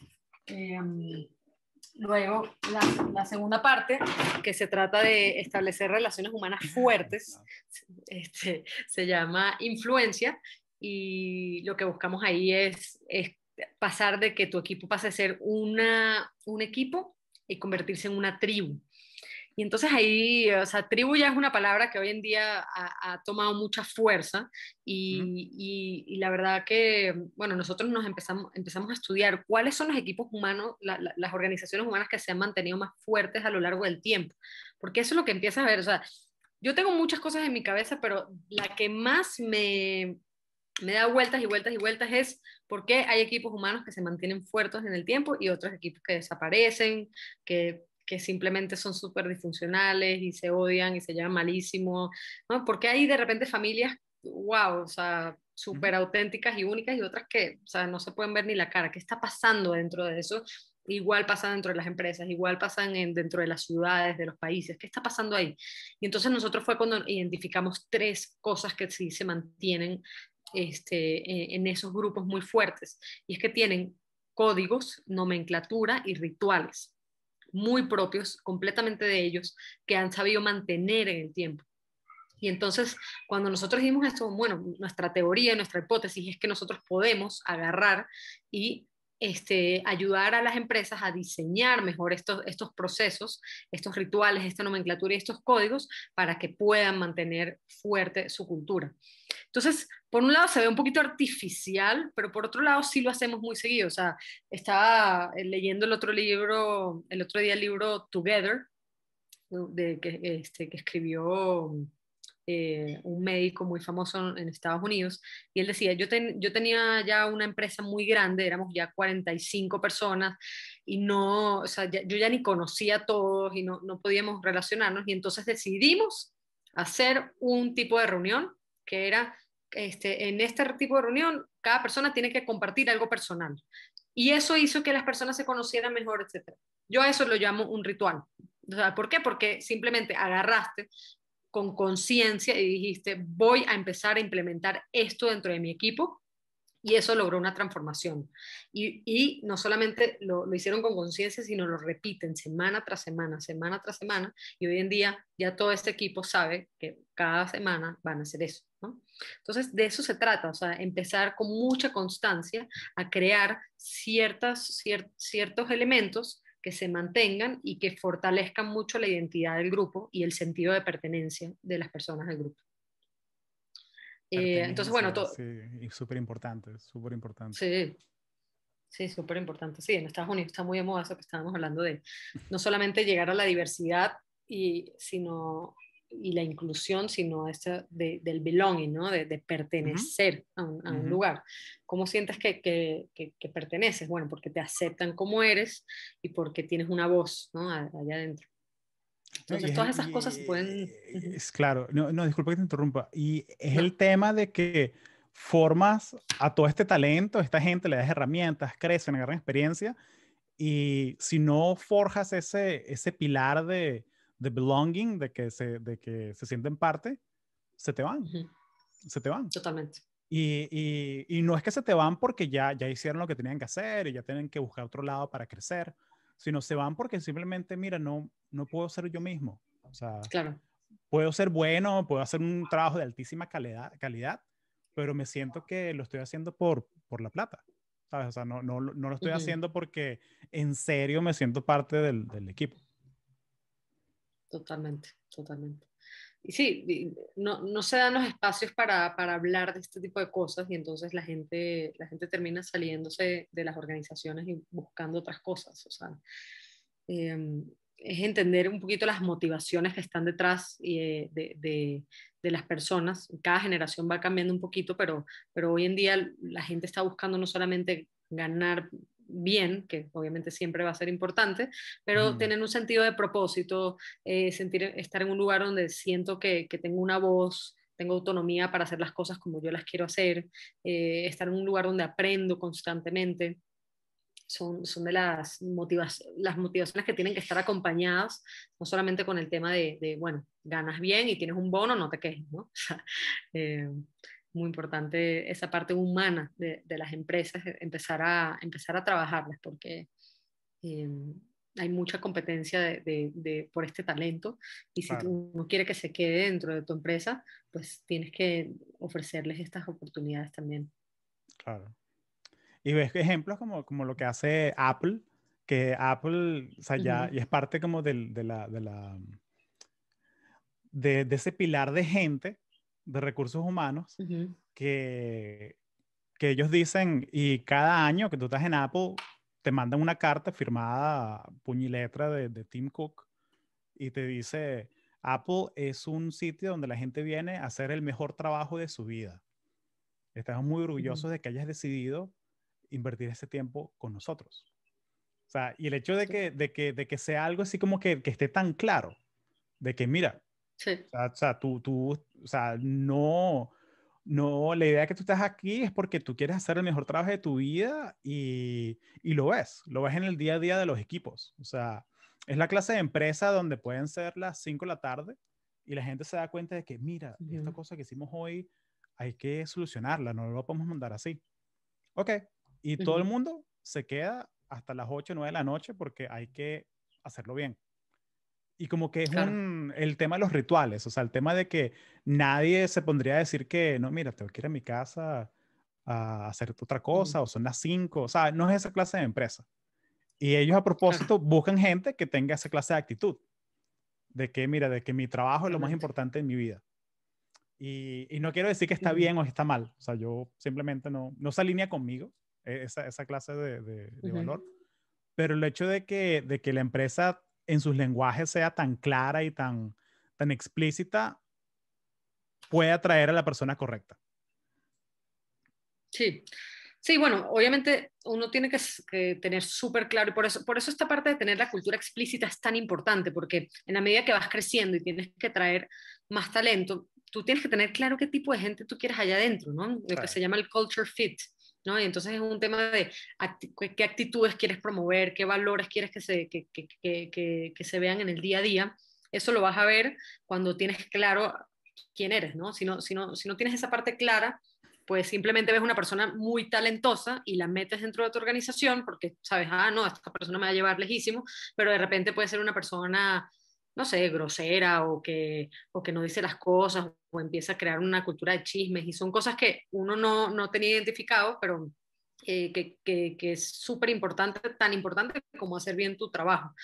Eh, Luego, la, segunda parte, que se trata de establecer relaciones humanas fuertes, este, se llama influencia, y lo que buscamos ahí es, pasar de que tu equipo pase a ser una, un equipo y convertirse en una tribu. Y entonces ahí, o sea, tribu ya es una palabra que hoy en día ha, tomado mucha fuerza y, la verdad que, bueno, nosotros nos empezamos, empezamos a estudiar cuáles son los equipos humanos, las organizaciones humanas que se han mantenido más fuertes a lo largo del tiempo, porque eso es lo que empieza a ver, o sea, yo tengo muchas cosas en mi cabeza, pero la que más me, me da vueltas y vueltas y vueltas es por qué hay equipos humanos que se mantienen fuertes en el tiempo y otros equipos que desaparecen, que que simplemente son súper disfuncionales y se odian y se llevan malísimo, Porque hay de repente familias, wow, o sea, súper auténticas y únicas y otras que, no se pueden ver ni la cara. ¿Qué está pasando dentro de eso? Igual pasa dentro de las empresas, igual pasa en, dentro de las ciudades, de los países. ¿Qué está pasando ahí? Y entonces nosotros fue cuando identificamos tres cosas que sí se mantienen este, e, en esos grupos muy fuertes. Y es que tienen códigos, nomenclatura y rituales muy propios, completamente de ellos, que han sabido mantener en el tiempo. Y entonces, cuando nosotros dimos esto, bueno, nuestra teoría, nuestra hipótesis es que nosotros podemos agarrar y este, ayudar a las empresas a diseñar mejor estos, estos procesos, estos rituales, esta nomenclatura y estos códigos para que puedan mantener fuerte su cultura. Entonces, por un lado se ve un poquito artificial, pero por otro lado sí lo hacemos muy seguido. O sea, estaba eh, leyendo el otro libro, el otro día el libro Together, de, que, este, que escribió eh, un médico muy famoso en Estados Unidos, y él decía, yo, yo tenía ya una empresa muy grande, éramos ya 45 personas, y no, o sea, yo ya ni conocía a todos y no, no podíamos relacionarnos, y entonces decidimos hacer un tipo de reunión que era, este, en este tipo de reunión, cada persona tiene que compartir algo personal. Y eso hizo que las personas se conocieran mejor, etc. Yo a eso lo llamo un ritual. ¿Por qué? Porque simplemente agarraste con conciencia y dijiste, voy a empezar a implementar esto dentro de mi equipo y eso logró una transformación. Y, no solamente lo, hicieron con conciencia, sino lo repiten semana tras semana, semana tras semana, y hoy en día ya todo este equipo sabe que cada semana van a hacer eso. Entonces, de eso se trata, o sea, empezar con mucha constancia a crear ciertas, ciertos elementos que se mantengan y que fortalezcan mucho la identidad del grupo y el sentido de pertenencia de las personas del grupo. Eh, entonces, bueno, todo. Sí, y súper importante, súper importante. Sí, sí, súper importante. Sí, en Estados Unidos está muy de moda eso que estábamos hablando de no solamente llegar a la diversidad, y, sino y la inclusión, sino esa del belonging, ¿no? de, pertenecer a, un, lugar. ¿Cómo sientes que, que, que, perteneces? Bueno, porque te aceptan como eres y porque tienes una voz ¿no? allá adentro. Entonces, todas esas cosas pueden... Eh, es claro, no, no, disculpa que te interrumpa. Y es el tema de que formas a todo este talento, esta gente le das herramientas, crecen, agarran experiencia, y si no forjas ese, ese pilar de, de belonging, de que se, de que se sienten parte, se te van. Se te van. Totalmente. Y, y, y, no es que se te van porque ya, ya hicieron lo que tenían que hacer y ya tienen que buscar otro lado para crecer, sino se van porque simplemente, mira, no, no puedo ser yo mismo. O sea, puedo ser bueno, puedo hacer un trabajo de altísima calidad, calidad pero me siento que lo estoy haciendo por, por la plata. ¿sabes? O sea, no, no, lo estoy haciendo porque en serio me siento parte del, del equipo totalmente, totalmente. Y sí, no, no se dan los espacios para, para, hablar de este tipo de cosas y entonces la gente, la gente termina saliéndose de las organizaciones y buscando otras cosas. O sea, em, es entender un poquito las motivaciones que están detrás eh, de, de, de, las personas. Cada generación va cambiando un poquito, pero, pero hoy en día la gente está buscando no solamente ganar bien, que obviamente siempre va a ser importante, pero mm. tener un sentido de propósito, eh, sentir, estar en un lugar donde siento que, tengo una voz, tengo autonomía para hacer las cosas como yo las quiero hacer, eh, estar en un lugar donde aprendo constantemente. Son, son, de las, motivas, las motivaciones que tienen que estar acompañadas, no solamente con el tema de, bueno, ganas bien y tienes un bono, no te quejes, ¿no? Eh, muy importante esa parte humana de, de las empresas, empezar a, empezar a trabajarlas, porque em, hay mucha competencia de, de, por este talento y si tú no quieres que se quede dentro de tu empresa, pues tienes que ofrecerles estas oportunidades también. Claro. Y ves ejemplos como, como lo que hace Apple, que Apple, o sea, ya y es parte como de, de la, de, de, ese pilar de gente de recursos humanos que, que ellos dicen, y cada año que tú estás en Apple, te mandan una carta firmada puñiletra de, de Tim Cook y te dice, Apple es un sitio donde la gente viene a hacer el mejor trabajo de su vida. Estamos muy orgullosos de que hayas decidido invertir ese tiempo con nosotros. O sea, y el hecho de que, de que, sea algo así como que, que esté tan claro, de que mira, Sí. O sea, tú, tú, o sea, no, no, la idea que tú estás aquí es porque tú quieres hacer el mejor trabajo de tu vida y, y, lo ves, lo ves en el día a día de los equipos. O sea, es la clase de empresa donde pueden ser las 5 de la tarde y la gente se da cuenta de que, mira, esta cosa que hicimos hoy hay que solucionarla, no lo podemos mandar así. Ok, y todo el mundo se queda hasta las 8 o 9 de la noche porque hay que hacerlo bien. Y como que es el tema de los rituales, o sea, el tema de que nadie se pondría a decir que, no, mira, tengo que ir a mi casa a hacer otra cosa, o son las cinco, o sea, no es esa clase de empresa. Y ellos a propósito buscan gente que tenga esa clase de actitud, de que, mira, de que mi trabajo es lo más importante en mi vida. Y, y no quiero decir que está bien o que está mal, o sea, yo simplemente no, no se alinea conmigo e, esa, esa clase de, valor, pero el hecho de que, de que la empresa en sus lenguajes sea tan clara y tan, tan explícita, puede atraer a la persona correcta. Sí. Sí, bueno, obviamente uno tiene que, tener súper claro, y por eso, por eso esta parte de tener la cultura explícita es tan importante, porque en la medida que vas creciendo y tienes que traer más talento, tú tienes que tener claro qué tipo de gente tú quieres allá adentro, ¿no? Lo que se llama el culture fit entonces es un tema de qué actitudes quieres promover, qué valores quieres que se, se vean en el día a día. Eso lo vas a ver cuando tienes claro quién eres, ¿no? Si si no, si no tienes esa parte clara, pues simplemente ves una persona muy talentosa y la metes dentro de tu organización porque sabes, ah, no, esta persona me va a llevar lejísimo, pero de repente puede ser una persona no sé, grosera o que, o que no dice las cosas o empieza a crear una cultura de chismes y son cosas que uno no, no tenía identificado, pero eh, que, es súper importante, tan importante como hacer bien tu trabajo.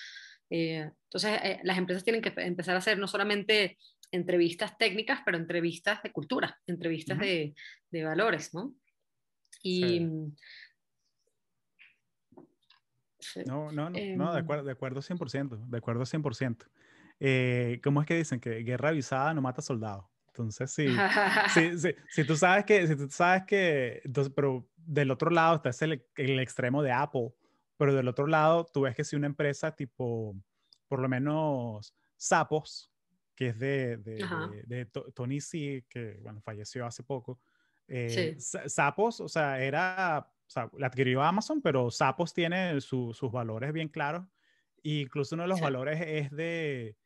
Eh, entonces, eh, las empresas tienen que empezar a hacer no solamente entrevistas técnicas, pero entrevistas de cultura, entrevistas de, valores, ¿no? Y... No, no, no, de em. acuerdo, de acuerdo 100%, de acuerdo 100%. Eh, ¿cómo es que dicen? Que guerra avisada no mata soldados. Entonces, sí, sí, sí, si tú sabes que, si tú sabes que, pero del otro lado está ese el, extremo de Apple, pero del otro lado tú ves que si una empresa tipo, por lo menos, Sapos, que es de, de, Tony C, que bueno, falleció hace poco, eh, o sea, era, o sea, la adquirió Amazon, pero Sapos tiene sus valores bien claros. E incluso uno de los valores es de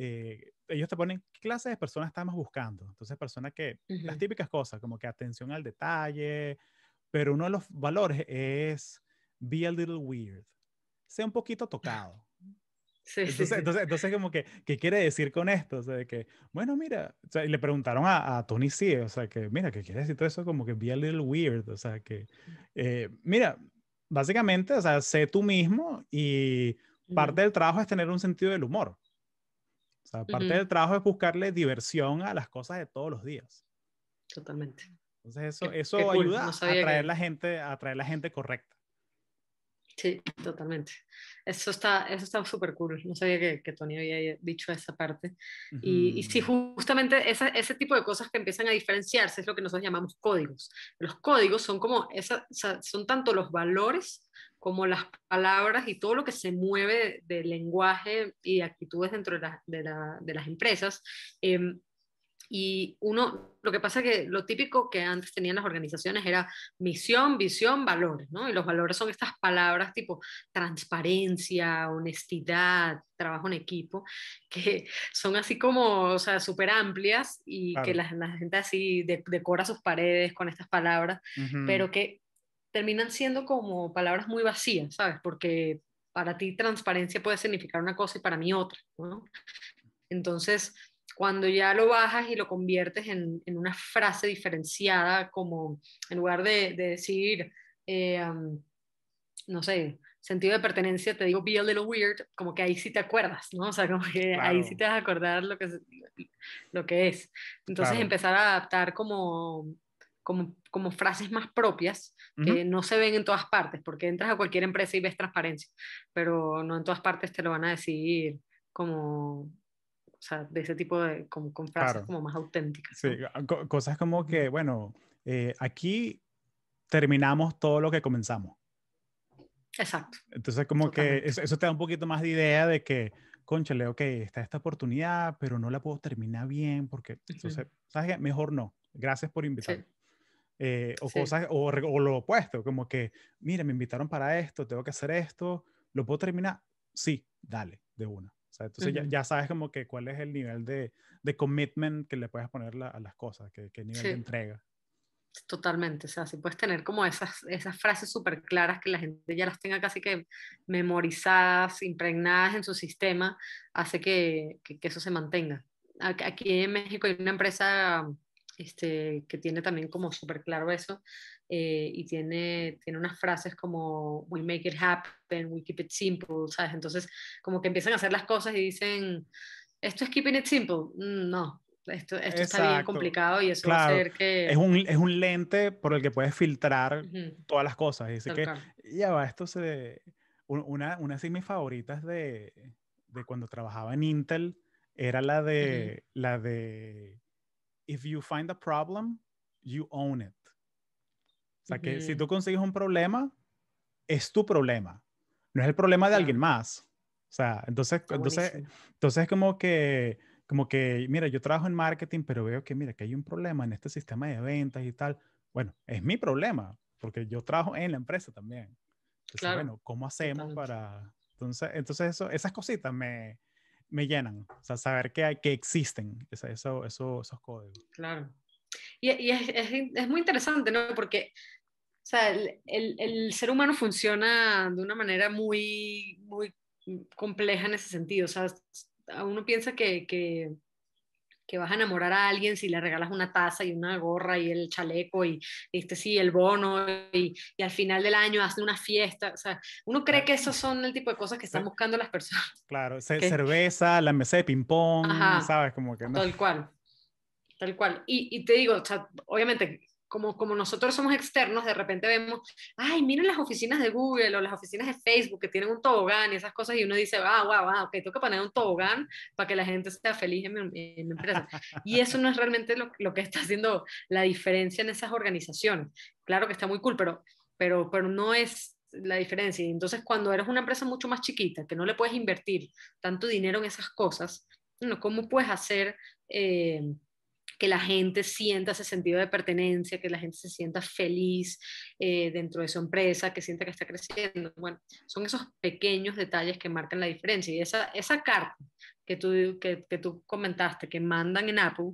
eh, ellos te ponen qué clases de personas estamos buscando. Entonces, personas que, las típicas cosas, como que atención al detalle, pero uno de los valores es be a little weird, sea un poquito tocado. Sí, entonces, sí, entonces, como que, ¿qué quiere decir con esto? O sea, de que, bueno, mira, le preguntaron a, Tony C, o sea, que, mira, ¿qué quiere decir todo eso? Como que be a little weird, o sea, que, eh, mira, básicamente, o sea, sé tú mismo y parte del trabajo es tener un sentido del humor. O sea, parte del trabajo es buscarle diversión a las cosas de todos los días. Totalmente. Entonces eso, eso ayuda a traer la gente, a atraer la gente correcta. Sí, totalmente. Eso está eso está súper cool. No sabía que, que, Tony había dicho esa parte. y, y, sí, justamente esa, ese tipo de cosas que empiezan a diferenciarse es lo que nosotros llamamos códigos. Los códigos son como, esa, son tanto los valores como las palabras y todo lo que se mueve del de lenguaje y actitudes dentro de, la, de, la, de las empresas. Em, y uno, lo que pasa es que lo típico que antes tenían las organizaciones era misión, visión, valores, ¿no? Y los valores son estas palabras tipo transparencia, honestidad, trabajo en equipo, que son así como, o sea, súper amplias y que la, gente así decora sus paredes con estas palabras, pero que terminan siendo como palabras muy vacías, ¿sabes? Porque para ti transparencia puede significar una cosa y para mí otra, ¿no? Entonces, cuando ya lo bajas y lo conviertes en, en una frase diferenciada, como en lugar de, decir, eh, no sé, sentido de pertenencia, te digo, be a little weird, como que ahí sí te acuerdas, ¿no? O sea, como que ahí sí te vas a acordar lo que, lo que es. Entonces empezar a adaptar como, como, como frases más propias que no se ven en todas partes, porque entras a cualquier empresa y ves transparencia, pero no en todas partes te lo van a decir como o sea, de ese tipo de, con, frases como más auténticas. Sí, ah, cosas como que, bueno, eh, aquí terminamos todo lo que comenzamos. Exacto. Entonces, como que eso, te da un poquito más de idea de que, conchale, ok, está esta oportunidad, pero no la puedo terminar bien porque, ¿sabes qué? Mejor no. Gracias por invitarme. Eh, o cosas, o, o, lo opuesto, como que, mira, me invitaron para esto, tengo que hacer esto, ¿lo puedo terminar? Sí, dale, de una entonces ya, ya, sabes como que cuál es el nivel de, de commitment que le puedes poner a las cosas, qué, qué nivel de entrega. Totalmente, o sea, si puedes tener como esas, esas frases súper claras que la gente ya las tenga casi que memorizadas, impregnadas en su sistema, hace que, que, que eso se mantenga. Aquí en México hay una empresa este, que tiene también como súper claro eso, eh, y tiene, tiene unas frases como, we make it happen, we keep it simple, ¿sabes? Entonces, como que empiezan a hacer las cosas y dicen, esto es keeping it simple, mm, no. Esto, esto está bien complicado y eso va a hacer que... Es un, es un lente por el que puedes filtrar todas las cosas. Y Dice que, ya va, esto se... Una, una de mis favoritas de, de cuando trabajaba en Intel era la de, la de if you find a problem, you own it. O sea, que si tú consigues un problema, es tu problema. No es el problema de alguien más. O sea, entonces, entonces, entonces, como que, como que, mira, yo trabajo en marketing, pero veo que, mira, que hay un problema en este sistema de ventas y tal. Bueno, es mi problema, porque yo trabajo en la empresa también. Entonces, bueno, ¿cómo hacemos para...? Entonces, entonces eso, esas cositas me, me llenan. O sea, saber que, hay, que existen eso, esos códigos. Claro. Y, es, muy interesante, ¿no? Porque o sea, el, ser humano funciona de una manera muy, muy compleja en ese sentido. O sea, uno piensa que que vas a enamorar a alguien si le regalas una taza y una gorra y el chaleco y este sí, el bono y, al final del año hacen una fiesta. O sea, uno cree que esos son el tipo de cosas que están buscando las personas. Claro, cerveza, la mesa de ping-pong, ¿sabes? Como que Tal cual. Tal cual. Y, te digo, obviamente como, como nosotros somos externos, de repente vemos, ay, miren las oficinas de Google o las oficinas de Facebook que tienen un tobogán y esas cosas, y uno dice, ah, guau wow, ok, tengo que poner un tobogán para que la gente sea feliz en mi, empresa. Y eso no es realmente lo, que está haciendo la diferencia en esas organizaciones. Claro que está muy cool, pero, pero, no es la diferencia. entonces, cuando eres una empresa mucho más chiquita, que no le puedes invertir tanto dinero en esas cosas, ¿cómo puedes hacer... Eh, que la gente sienta ese sentido de pertenencia, que la gente se sienta feliz eh, dentro de su empresa, que sienta que está creciendo. Bueno, son esos pequeños detalles que marcan la diferencia. Y esa, esa carta que tú, que, tú comentaste, que mandan en Apple,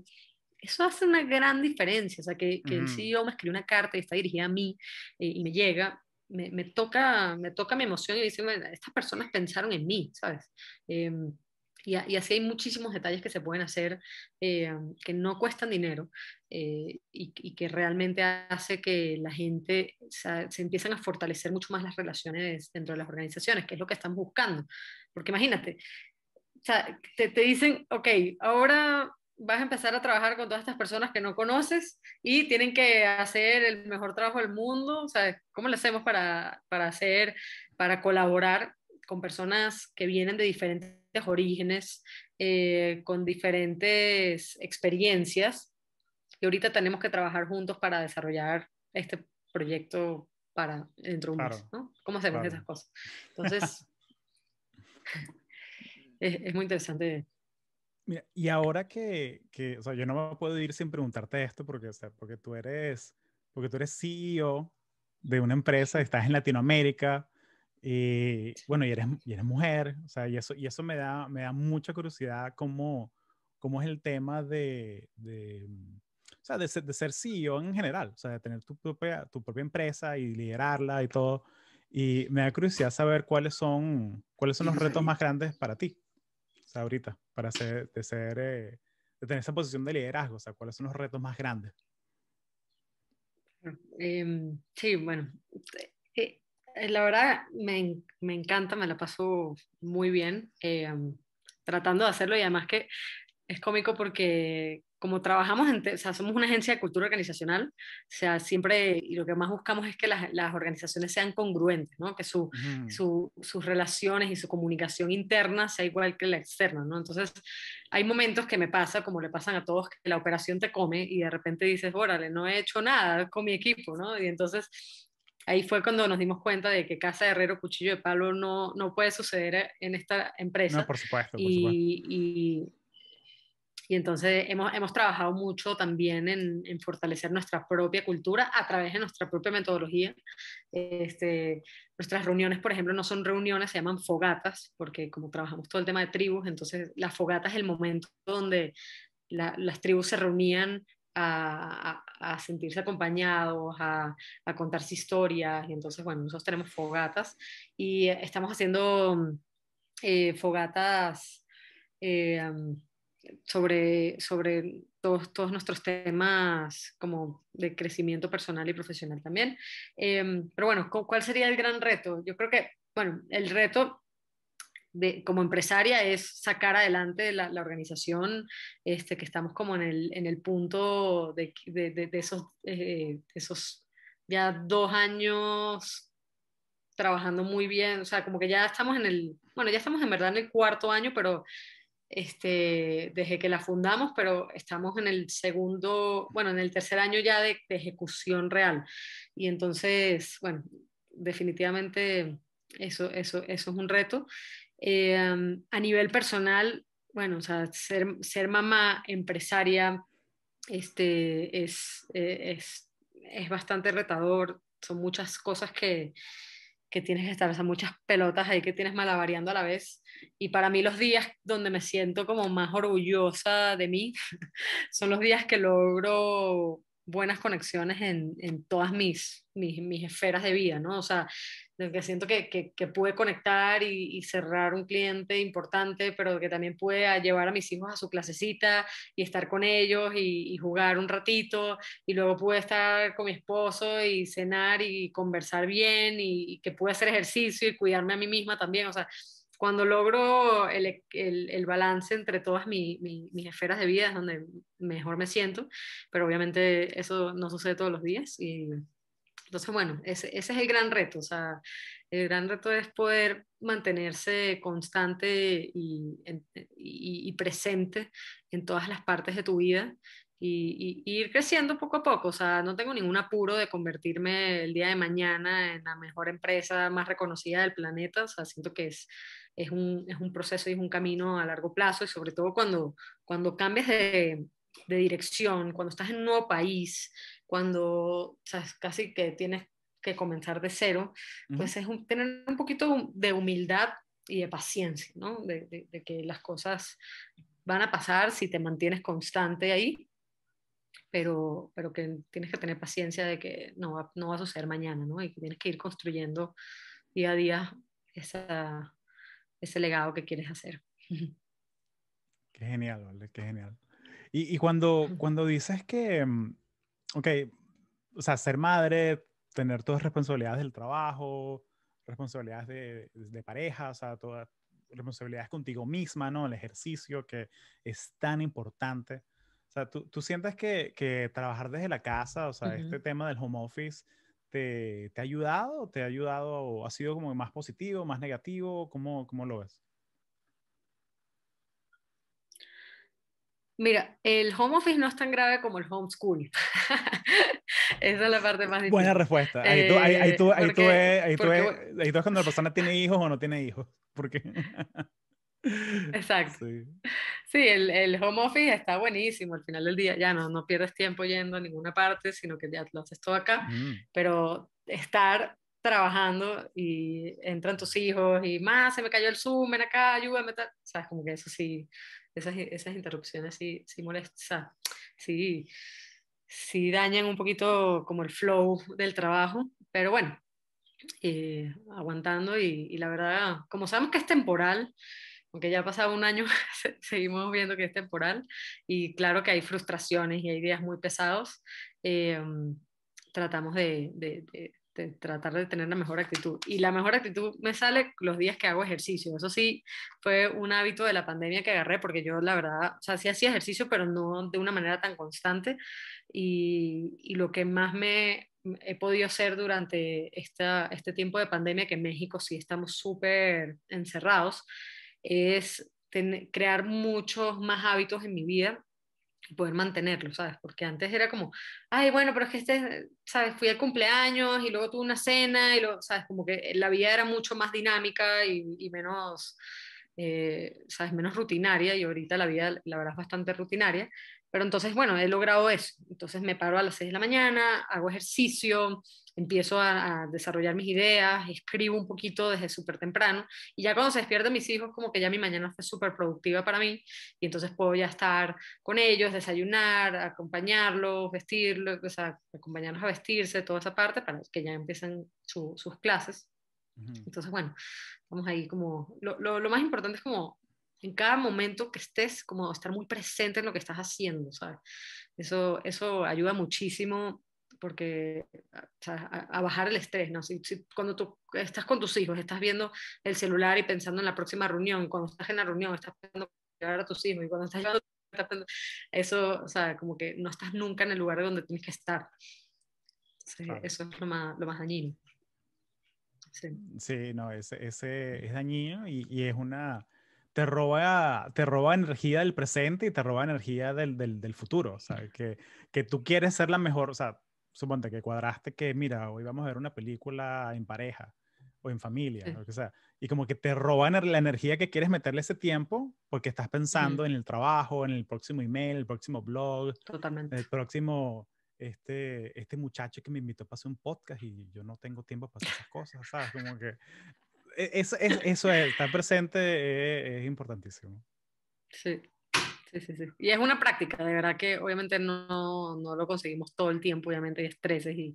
eso hace una gran diferencia. O sea, que, que yo mm. e me escribe una carta y está dirigida a mí eh, y me llega, me, toca, me toca mi emoción y dice, estas personas pensaron en mí, ¿sabes? Em, y, así hay muchísimos detalles que se pueden hacer eh, que no cuestan dinero eh, y, que realmente hace que la gente se empiecen a fortalecer mucho más las relaciones dentro de las organizaciones, que es lo que estamos buscando. Porque imagínate, te, te dicen, ok, ahora vas a empezar a trabajar con todas estas personas que no conoces y tienen que hacer el mejor trabajo del mundo. O sea, ¿cómo lo hacemos para, para hacer, para colaborar con personas que vienen de diferentes orígenes, eh, con diferentes experiencias. Y ahorita tenemos que trabajar juntos para desarrollar este proyecto para dentro de un mes, ¿no? ¿Cómo hacemos esas cosas? Entonces, es, muy interesante. Mira, y ahora que, que, o sea, yo no me puedo ir sin preguntarte esto porque, porque tú eres, porque tú eres CEO de una empresa, estás en Latinoamérica, y bueno, y eres, y eres mujer, o sea, y eso, y eso me, da, me da mucha curiosidad cómo, cómo es el tema de, de, mm, o sea, de, ser, de ser CEO en general, o sea, de tener tu propia, tu propia empresa y liderarla y todo. Y me da curiosidad saber cuáles son, cuáles son los retos más grandes para ti, o sea, ahorita, para ser, de, ser, eh, de tener esa posición de liderazgo, o sea, cuáles son los retos más grandes. Em, sí, bueno, eh, la verdad me, encanta, me la paso muy bien eh, um, tratando de hacerlo y además que es cómico porque como trabajamos, en, o sea, somos una agencia de cultura organizacional, o sea, siempre, y lo que más buscamos es que las, organizaciones sean congruentes, ¿no? Que sus relaciones y su comunicación interna sea igual que la externa, ¿no? Entonces, hay momentos que me pasa, como le pasan a todos, que la operación te come y de repente dices, órale, no he hecho nada con mi equipo, ¿no? Y entonces ahí fue cuando nos dimos cuenta de que Casa de Herrero Cuchillo de Palo no, no puede suceder en esta empresa. No, por supuesto. Por y, supuesto. Y, entonces hemos, hemos, trabajado mucho también en, en, fortalecer nuestra propia cultura a través de nuestra propia metodología. Este, nuestras reuniones, por ejemplo, no son reuniones, se llaman fogatas, porque como trabajamos todo el tema de tribus, entonces la fogata es el momento donde las tribus se reunían a, sentirse acompañados, a, a, contarse historias. Y entonces, bueno, nosotros tenemos fogatas y estamos haciendo mm, eh, fogatas eh, mm, sobre, sobre todos, todos, nuestros temas como de crecimiento personal y profesional también. Em, pero bueno, ¿cuál sería el gran reto? Yo creo que, bueno, el reto de, como empresaria es sacar adelante la, la, organización, este, que estamos como en el, en el punto de, de, de esos, eh, esos ya dos años trabajando muy bien, o sea, como que ya estamos en el, bueno, ya estamos en verdad en el cuarto año, pero este, desde que la fundamos, pero estamos en el segundo, bueno, en el tercer año ya de, de ejecución real. Y entonces, bueno, definitivamente eso, eso, eso es un reto. Em, a nivel personal, bueno, o sea, ser, ser mamá empresaria este, es, eh, es, es, bastante retador, son muchas cosas que, que tienes que estar, o sea, muchas pelotas ahí que tienes malavariando a la vez. Y para mí los días donde me siento como más orgullosa de mí son los días que logro buenas conexiones en, todas mis, mis, mis, esferas de vida, ¿no? O sea, que siento que, que, pude conectar y, cerrar un cliente importante, pero que también pude llevar a mis hijos a su clasecita y estar con ellos y, jugar un ratito, y luego pude estar con mi esposo y cenar y conversar bien, y, que pude hacer ejercicio y cuidarme a mí misma también, o sea, cuando logro el, e, el, el, balance entre todas mis esferas de vida es donde mejor me siento, pero obviamente eso no sucede todos los días y entonces, bueno, ese, es el gran reto. O sea, el gran reto es poder mantenerse constante y, presente en todas las partes de tu vida y, ir creciendo poco a poco. O sea, no tengo ningún apuro de convertirme el día de mañana en la mejor empresa más reconocida del planeta. O sea, siento que es, un, proceso y es un camino a largo plazo y sobre todo cuando, cuando cambias de, de dirección, cuando estás en un nuevo país cuando sabes, casi que tienes que comenzar de cero, pues es tener un poquito de humildad y de paciencia, ¿no? De, que las cosas van a pasar si te mantienes constante ahí, pero, pero que tienes que tener paciencia de que no va, no va a suceder mañana, ¿no? Y que tienes que ir construyendo día a día ese legado que quieres hacer. Qué genial, ¿vale? Qué genial. Y, y cuando, cuando dices que mm, ok, o sea, ser madre, tener todas responsabilidades del trabajo, responsabilidades de, de pareja, o sea, todas responsabilidades contigo misma, ¿no? El ejercicio que es tan importante. O sea, tú, tú sientes que, que, trabajar desde la casa, o sea, este tema del home office, ¿te, ¿te, ha ayudado? ¿Te ha ayudado? o ¿Ha sido como más positivo, más negativo? ¿Cómo, cómo lo ves? Mira, el home office no es tan grave como el homeschool. Esa es la parte más difícil. Buena respuesta. Ahí tú, ahí, eh, tú, ahí tú, ves, cuando la persona tiene hijos o no tiene hijos. Porque... Exacto. Sí, el, el, home office está buenísimo. Al final del día ya no, no pierdes tiempo yendo a ninguna parte, sino que ya lo haces todo acá. Mm. Pero estar trabajando y entran tus hijos y más, se me cayó el Zoom, ven acá, ayúdame, tal. O sabes, como que eso sí, esas, esas interrupciones sí, sí molestan, sí, sí dañan un poquito como el flow del trabajo, pero bueno, eh, aguantando y, la verdad, como sabemos que es temporal, aunque ya ha pasado un año, seguimos viendo que es temporal y claro que hay frustraciones y hay días muy pesados, eh, tratamos de, este, tratar de tener la mejor actitud. Y la mejor actitud me sale los días que hago ejercicio. Eso sí, fue un hábito de la pandemia que agarré, porque yo la verdad, o sea, sí hacía ejercicio, pero no de una manera tan constante. Y, lo que más me he podido hacer durante este tiempo de pandemia, que en México sí estamos súper encerrados, es crear muchos más hábitos en mi vida poder mantenerlo, ¿sabes? Porque antes era como, ay, bueno, pero es que este, ¿sabes? Fui al cumpleaños y luego tuve una cena y lo, ¿sabes? Como que la vida era mucho más dinámica y, menos, eh, ¿sabes? Menos rutinaria y ahorita la vida, la verdad, es bastante rutinaria. Pero entonces, bueno, he logrado eso. Entonces me paro a las 6 de la mañana, hago ejercicio, empiezo a, desarrollar mis ideas, escribo un poquito desde súper temprano y ya cuando se despiertan mis hijos, como que ya mi mañana fue súper productiva para mí y entonces puedo ya estar con ellos, desayunar, acompañarlos, vestirlos, o sea, acompañarlos a vestirse, toda esa parte para que ya empiecen sus clases. Entonces, bueno, vamos ahí como, lo, más importante es como en cada momento que estés, como estar muy presente en lo que estás haciendo, ¿sabes? Eso, eso ayuda muchísimo porque a, bajar el estrés, ¿no? Si, cuando tú estás con tus hijos, estás viendo el celular y pensando en la próxima reunión, cuando estás en la reunión, estás pensando en a tus hijos, y cuando estás llevando, estás pensando, eso, o sea, como que no estás nunca en el lugar donde tienes que estar. Eso es lo más, dañino. Sí. no, ese, es dañino y, es una... Te roba, te roba energía del presente y te roba energía del, del, del futuro. O sea, que, que, tú quieres ser la mejor, o sea, suponte que cuadraste que, mira, hoy vamos a ver una película en pareja o en familia, o lo que sea. Y como que te roban er-, la energía que quieres meterle ese tiempo porque estás pensando en el trabajo, en el próximo email, el próximo blog, Totalmente. el próximo, este, este muchacho que me invitó a hacer un podcast y yo no tengo tiempo para hacer esas cosas, ¿sabes? Como que e, es, eso es, estar presente es, es importantísimo. Sí. Y es una práctica, de verdad que obviamente no, no lo conseguimos todo el tiempo, obviamente hay estreses y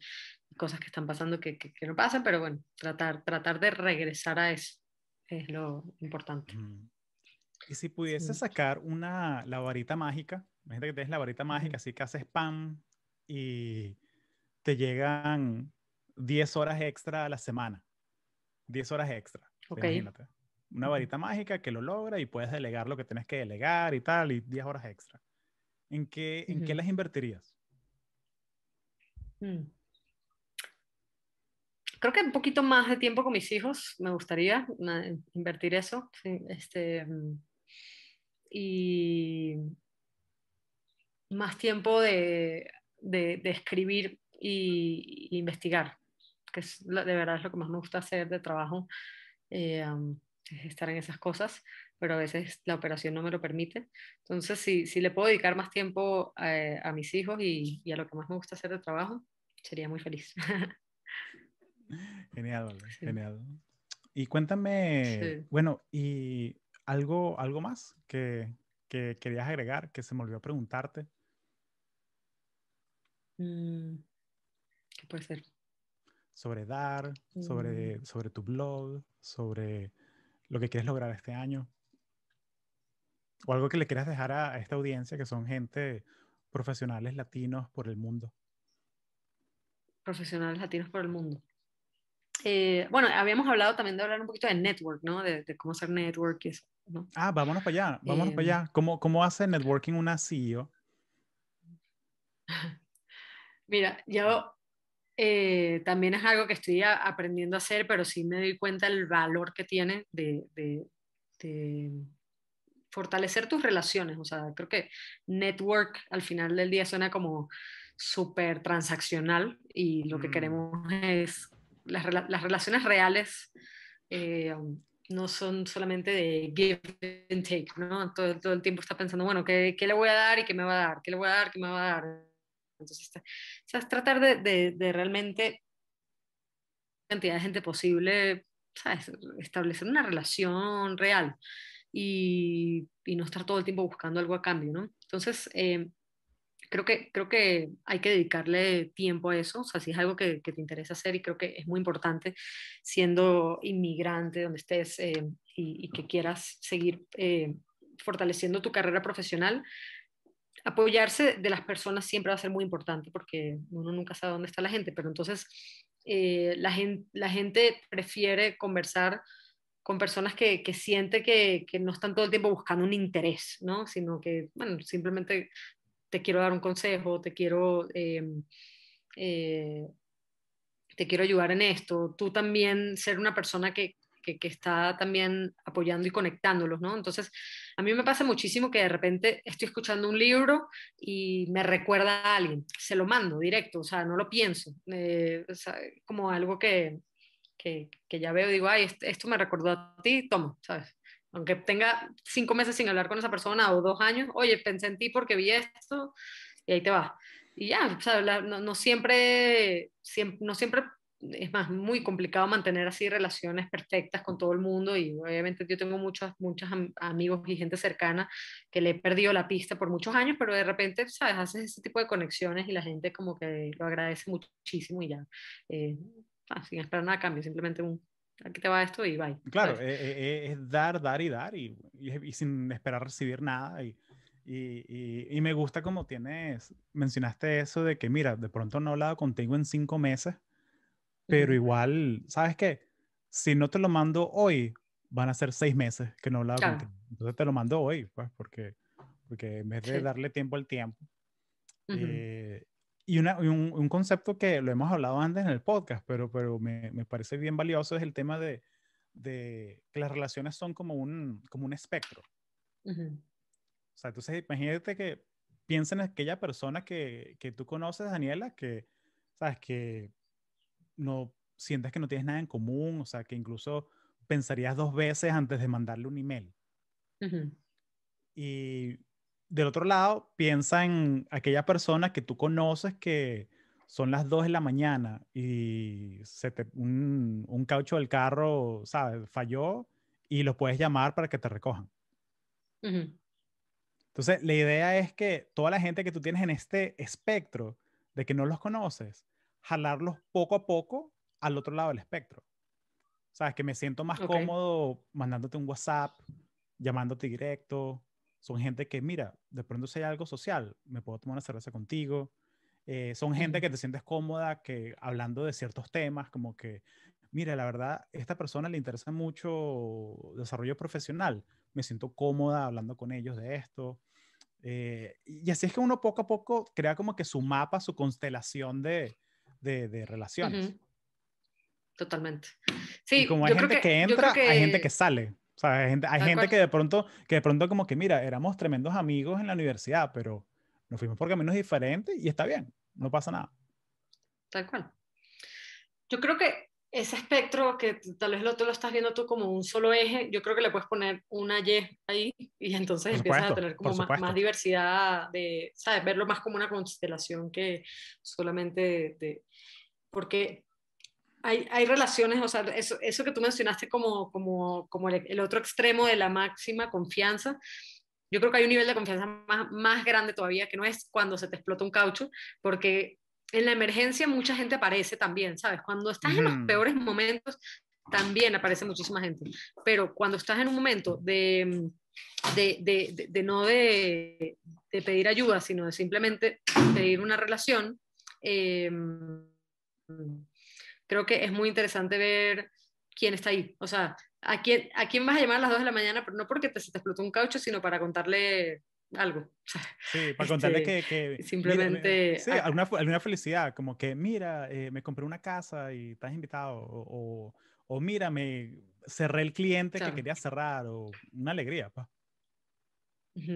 cosas que están pasando que, que, no pasan, pero bueno, tratar, tratar de regresar a eso es lo importante. Y si pudiese sacar una, la varita mágica, imagínate que tienes la varita mágica, así que haces spam y te llegan 10 horas extra a la semana. 10 horas extra. Imagínate una varita mágica que lo logra y puedes delegar lo que tienes que delegar y tal, y 10 horas extra. ¿En qué, ¿en qué las invertirías? Mm. Creo que un poquito más de tiempo con mis hijos me gustaría eh, invertir eso. este, mm, y más tiempo de, de, escribir y, investigar, que es de verdad es lo que más me gusta hacer de trabajo. Eh, estar en esas cosas, pero a veces la operación no me lo permite. Entonces, si, le puedo dedicar más tiempo eh, a, mis hijos y, a lo que más me gusta hacer de trabajo, sería muy feliz. Genial, genial. Y cuéntame, bueno, ¿y algo, algo más que, querías agregar, que se me olvidó preguntarte? Mm, ¿Qué puede ser? Sobre dar, sobre, mm. sobre tu blog, sobre lo que quieres lograr este año? ¿O algo que le quieras dejar a, esta audiencia que son gente profesionales latinos por el mundo? Profesionales latinos por el mundo. Eh, bueno, habíamos hablado también de hablar un poquito de network, ¿no? De, cómo hacer network Ah, vámonos para allá, vámonos para eh, allá. ¿Cómo, ¿Cómo hace networking una CEO? Mira, yo eh, también es algo que estoy aprendiendo a hacer, pero sí me doy cuenta el valor que tiene de, fortalecer tus relaciones. O sea, creo que network al final del día suena como súper transaccional y lo que mm. queremos es las, relaciones reales. Eh, no son solamente de give and take, ¿no? Todo, el tiempo está pensando, bueno, ¿qué, ¿qué, le voy a dar y qué me va a dar? ¿Qué le voy a dar? ¿Qué me va a dar? Entonces, tratar de, de, de realmente cantidad de gente posible, establecer una relación real y, no estar todo el tiempo buscando algo a cambio, ¿no? Entonces, em, creo, que, creo que hay que dedicarle tiempo a eso, si es algo que, te interesa hacer y creo que es muy importante siendo inmigrante donde estés em, y, que quieras seguir eh, fortaleciendo tu carrera profesional, apoyarse de las personas siempre va a ser muy importante porque uno nunca sabe dónde está la gente, pero entonces eh, la, gente, prefiere conversar con personas que, siente que, no están todo el tiempo buscando un interés, ¿no? sino que, bueno, simplemente te quiero dar un consejo, te quiero, eh, eh, te quiero ayudar en esto, tú también ser una persona que, que, está también apoyando y conectándolos, ¿no? Entonces, a mí me pasa muchísimo que de repente estoy escuchando un libro y me recuerda a alguien, se lo mando directo, o sea, no lo pienso, eh, como algo que, ya veo, digo, ay, esto me recordó a ti, tomo, ¿sabes? Aunque tenga cinco meses sin hablar con esa persona o dos años, oye, pensé en ti porque vi esto y ahí te va. Y ya, o sea, no, siempre, no siempre es más, muy complicado mantener así relaciones perfectas con todo el mundo y obviamente yo tengo muchos, muchos amigos y gente cercana que le he perdido la pista por muchos años, pero de repente, sabes, haces ese tipo de conexiones y la gente como que lo agradece muchísimo y ya, eh, ah, sin esperar nada a cambio, simplemente un, aquí te va esto y bye. Claro, eh, eh, es, dar, dar y dar y, sin esperar recibir nada y... Y, y, y, me gusta como tienes, mencionaste eso de que, mira, de pronto no he hablado contigo en cinco meses, pero igual, ¿sabes qué? Si no te lo mando hoy, van a ser seis meses que no lo hago. Entonces te lo mando hoy, pues, porque, porque en vez de darle tiempo al tiempo. Eh, y un, un, concepto que lo hemos hablado antes en el podcast, pero, pero me, me parece bien valioso, es el tema de, de, que las relaciones son como un, como un espectro. O sea, entonces imagínate que piensa en aquella persona que, que tú conoces, Daniela, que, sabes, que no sientes que no tienes nada en común, o sea, que incluso pensarías dos veces antes de mandarle un email. Y del otro lado, piensa en aquella persona que tú conoces que son las dos de la mañana y se un, caucho del carro, ¿sabes? Falló y los puedes llamar para que te recojan. Entonces, la idea es que toda la gente que tú tienes en este espectro de que no los conoces, jalarlos poco a poco al otro lado del espectro. Sabes que me siento más cómodo mandándote un WhatsApp, llamándote directo. Son gente que, mira, de pronto si hay algo social, me puedo tomar una cerveza contigo. Eh, son gente que te sientes cómoda, que hablando de ciertos temas, como que, mira, la verdad, esta persona le interesa mucho desarrollo profesional. Me siento cómoda hablando con ellos de esto. Eh, y así es que uno poco a poco crea como que su mapa, su constelación de, de, de relaciones. Totalmente. Sí, y como hay gente que, entra, hay gente que sale. O sea, hay gente, hay gente que de pronto, que de pronto como que, mira, éramos tremendos amigos en la universidad, pero nos fuimos por caminos diferente y está bien, no pasa nada. Tal cual. Yo creo que ese espectro que tal vez lo, tú lo estás viendo tú como un solo eje, yo creo que le puedes poner una Y ahí y entonces empiezas a tener como más, diversidad de, ¿sabes? Verlo más como una constelación que solamente de... porque hay, relaciones, o sea, eso, que tú mencionaste como, como, como el, otro extremo de la máxima confianza, yo creo que hay un nivel de confianza más, más grande todavía, que no es cuando se te explota un caucho, porque en la emergencia mucha gente aparece también, ¿sabes? Cuando estás en los peores momentos, también aparece muchísima gente. Pero cuando estás en un momento de, de, no de, pedir ayuda, sino de simplemente pedir una relación, em, creo que es muy interesante ver quién está ahí. O sea, ¿a quién, a quién vas a llamar a las 2 de la mañana, pero no porque te, se te explotó un caucho, sino para contarle algo. Sí, para contarle este, que, Simplemente... sí, alguna, felicidad, como que, mira, eh, me compré una casa y estás invitado, o, o, mira, me cerré el cliente que quería cerrar, o una alegría. Pa. Pues.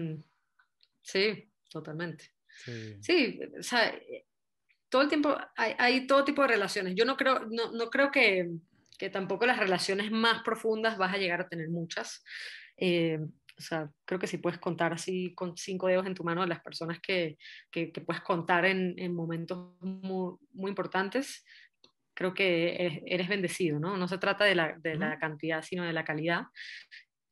Sí, totalmente. Sí. sí, o sea, todo el tiempo hay, todo tipo de relaciones. Yo no creo, no, creo que, que, tampoco las relaciones más profundas vas a llegar a tener muchas. Eh, o sea, creo que si puedes contar así con cinco dedos en tu mano a las personas que, que, puedes contar en, en momentos muy, muy, importantes, creo que eres, bendecido, ¿no? No se trata de la, de la cantidad, sino de la calidad.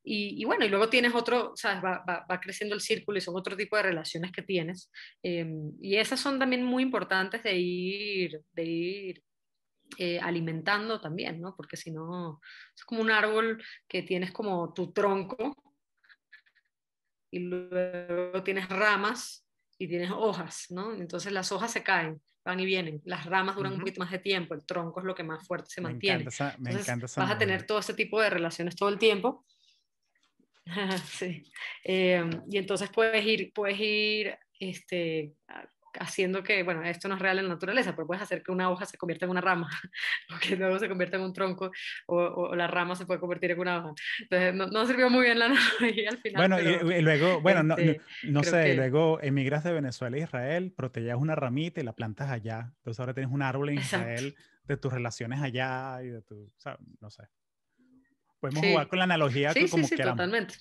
Y, bueno, y luego tienes otro, ¿sabes? Va, va, creciendo el círculo y son otro tipo de relaciones que tienes. Em, y esas son también muy importantes de ir, de ir eh, alimentando también, ¿no? Porque si no, es como un árbol que tienes como tu tronco y luego tienes ramas y tienes hojas, ¿no? Entonces las hojas se caen, van y vienen, las ramas duran un poquito más de tiempo, el tronco es lo que más fuerte se me mantiene. Encanta esa, me encanta Vas a tener todo ese tipo de relaciones todo el tiempo. sí. Eh, y entonces puedes ir, puedes ir este, haciendo que, bueno, esto no es real en la naturaleza, pero puedes hacer que una hoja se convierta en una rama, o que luego se convierta en un tronco, o, o la rama se puede convertir en una hoja. Entonces, no, sirvió muy bien la analogía al final. Bueno, y, luego, bueno, no, este, no sé, luego emigras de Venezuela a Israel, protejas una ramita y la plantas allá. Entonces ahora tienes un árbol en Israel de tus relaciones allá y de tu, o sea, no sé. Podemos jugar con la analogía sí, sí, sí, totalmente.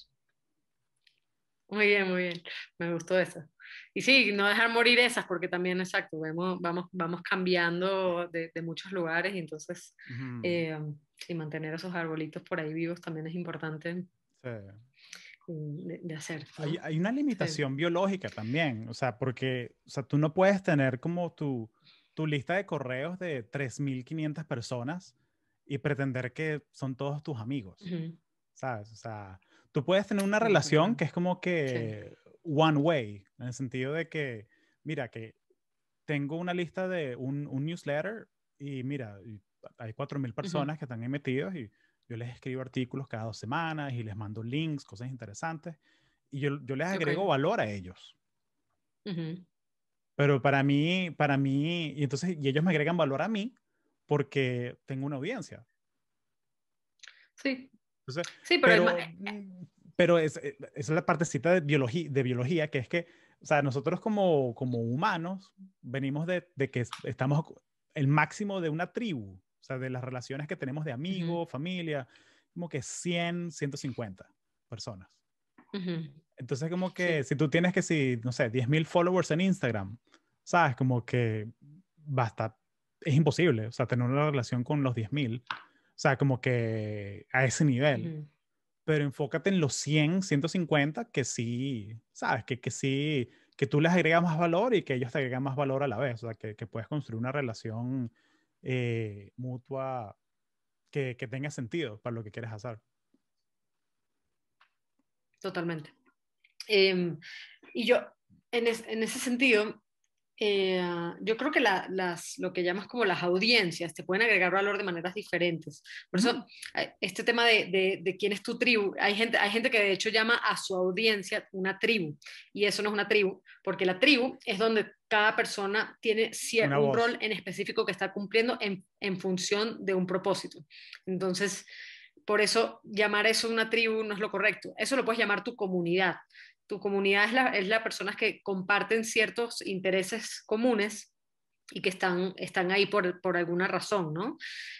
Muy bien, muy bien. Me gustó eso y sí, no dejar morir esas, porque también, exacto, vemos, vamos, vamos cambiando de, de muchos lugares y entonces, y eh, mantener esos arbolitos por ahí vivos también es importante. De, hacer. Hay, una limitación biológica también, o sea, porque o sea, tú no puedes tener como tu, tu lista de correos de 3.500 personas y pretender que son todos tus amigos, ¿sabes? O sea, tú puedes tener una relación que es como que, one way, en el sentido de que, mira, que tengo una lista de un, un newsletter y mira, hay cuatro mil personas que están ahí y yo les escribo artículos cada dos semanas y les mando links, cosas interesantes, y yo, yo les agrego valor a ellos. Pero para mí, para mí, y entonces, y ellos me agregan valor a mí porque tengo una audiencia. Sí. sí, pero, pero mm, pero es, eh, es la partecita de biología, de biología, que es que, o sea, nosotros como, como humanos venimos de, de que estamos el máximo de una tribu, o sea, de las relaciones que tenemos de amigo, familia, como que 100, 150 personas. Entonces, como que si tú tienes que, si, no sé, 10.000 followers en Instagram, sabes, como que basta, es imposible, o sea, tener una relación con los 10.000, o sea, como que a ese nivel pero enfócate en los 100, 150 que sí, sabes, que, sí, que tú les agregas más valor y que ellos te agregan más valor a la vez, o sea, que, puedes construir una relación eh, mutua que, tenga sentido para lo que quieres hacer. Totalmente. Em, y yo, en, en, ese sentido, eh, ah, yo creo que las, lo que llamas como las audiencias te pueden agregar valor de maneras diferentes. Por eso, eh, este tema de, quién es tu tribu, hay gente, que de hecho llama a su audiencia una tribu, y eso no es una tribu, porque la tribu es donde cada persona tiene cierto un rol en específico que está cumpliendo en, en función de un propósito. Entonces, por eso llamar eso una tribu no es lo correcto. Eso lo puedes llamar tu comunidad tu comunidad es la, es personas que comparten ciertos intereses comunes y que están, están ahí por, por, alguna razón, ¿no?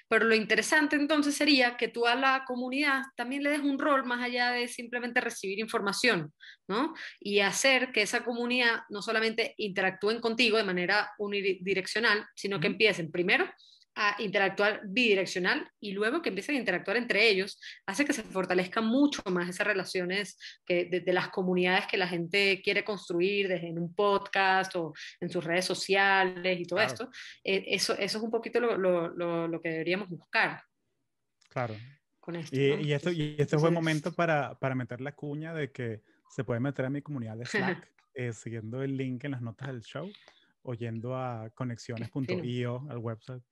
Pero lo interesante entonces sería que tú a la comunidad también le des un rol más allá de simplemente recibir información, ¿no? Y hacer que esa comunidad no solamente interactúen contigo de manera unidireccional, sino que empiecen primero a interactuar bidireccional y luego que empiecen a interactuar entre ellos, hace que se fortalezcan mucho más esas relaciones que, de, las comunidades que la gente quiere construir desde en un podcast o en sus redes sociales y todo esto. Eh, eso, eso es un poquito lo, lo, lo, que deberíamos buscar. Claro. y, y, esto, y este fue el momento para, para meter la cuña de que se puede meter a mi comunidad de Slack eh, siguiendo el link en las notas del show oyendo a conexiones.io, al website.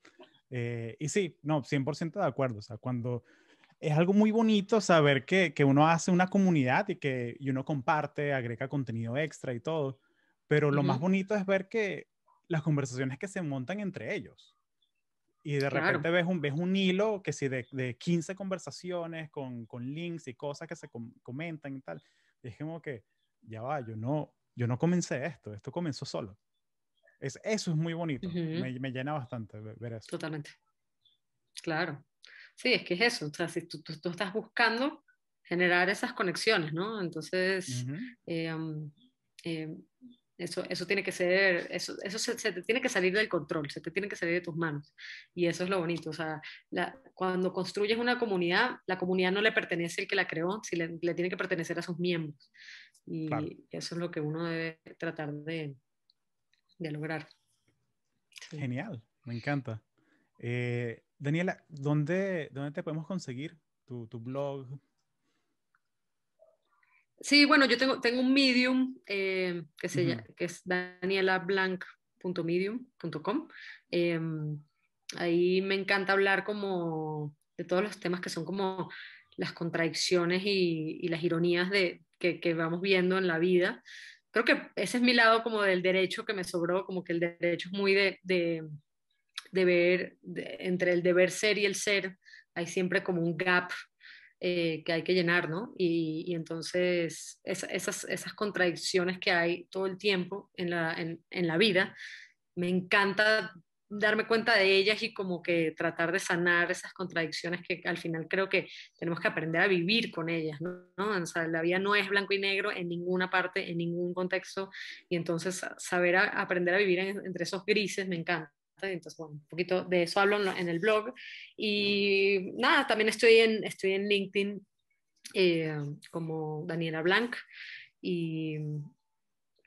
Eh, y sí, no, 100% de acuerdo. O sea, cuando es algo muy bonito saber que, uno hace una comunidad y que uno comparte, agrega contenido extra y todo. Pero lo más bonito es ver que las conversaciones que se montan entre ellos. Y de repente ves un, ves un hilo que si de, de 15 conversaciones con, links y cosas que se comentan y tal. Y que, ya va, yo no, yo no comencé esto, esto comenzó solo. Es, eso es muy bonito, me, me, llena bastante ver eso. Totalmente. Claro. Sí, es que es eso, o sea, si tú, estás buscando generar esas conexiones, ¿no? Entonces, em, em, eso, eso tiene que ser, eso, se, te tiene que salir del control, se te tiene que salir de tus manos. Y eso es lo bonito. O sea, cuando construyes una comunidad, la comunidad no le pertenece al que la creó, si le, tiene que pertenecer a sus miembros. Y eso es lo que uno debe tratar de, de lograr. Genial, me encanta. Eh, Daniela, ¿dónde, ¿dónde te podemos conseguir tu, blog? Sí, bueno, yo tengo, tengo un Medium eh, que, se, es danielablanc.medium.com. Em, ahí me encanta hablar como de todos los temas que son como las contradicciones y, las ironías de, que, que, vamos viendo en la vida creo que ese es mi lado como del derecho que me sobró, como que el derecho es muy de, de, ver, entre el deber ser y el ser, hay siempre como un gap eh, que hay que llenar, ¿no? Y, entonces esas, esas, contradicciones que hay todo el tiempo en la, en la vida, me encanta darme cuenta de ellas y como que tratar de sanar esas contradicciones que al final creo que tenemos que aprender a vivir con ellas, ¿no? O sea, la vida no es blanco y negro en ninguna parte, en ningún contexto, y entonces saber aprender a vivir entre esos grises me encanta. Entonces, bueno, un poquito de eso hablo en, el blog. Y nada, también estoy en, estoy en LinkedIn eh, como Daniela Blanc. Y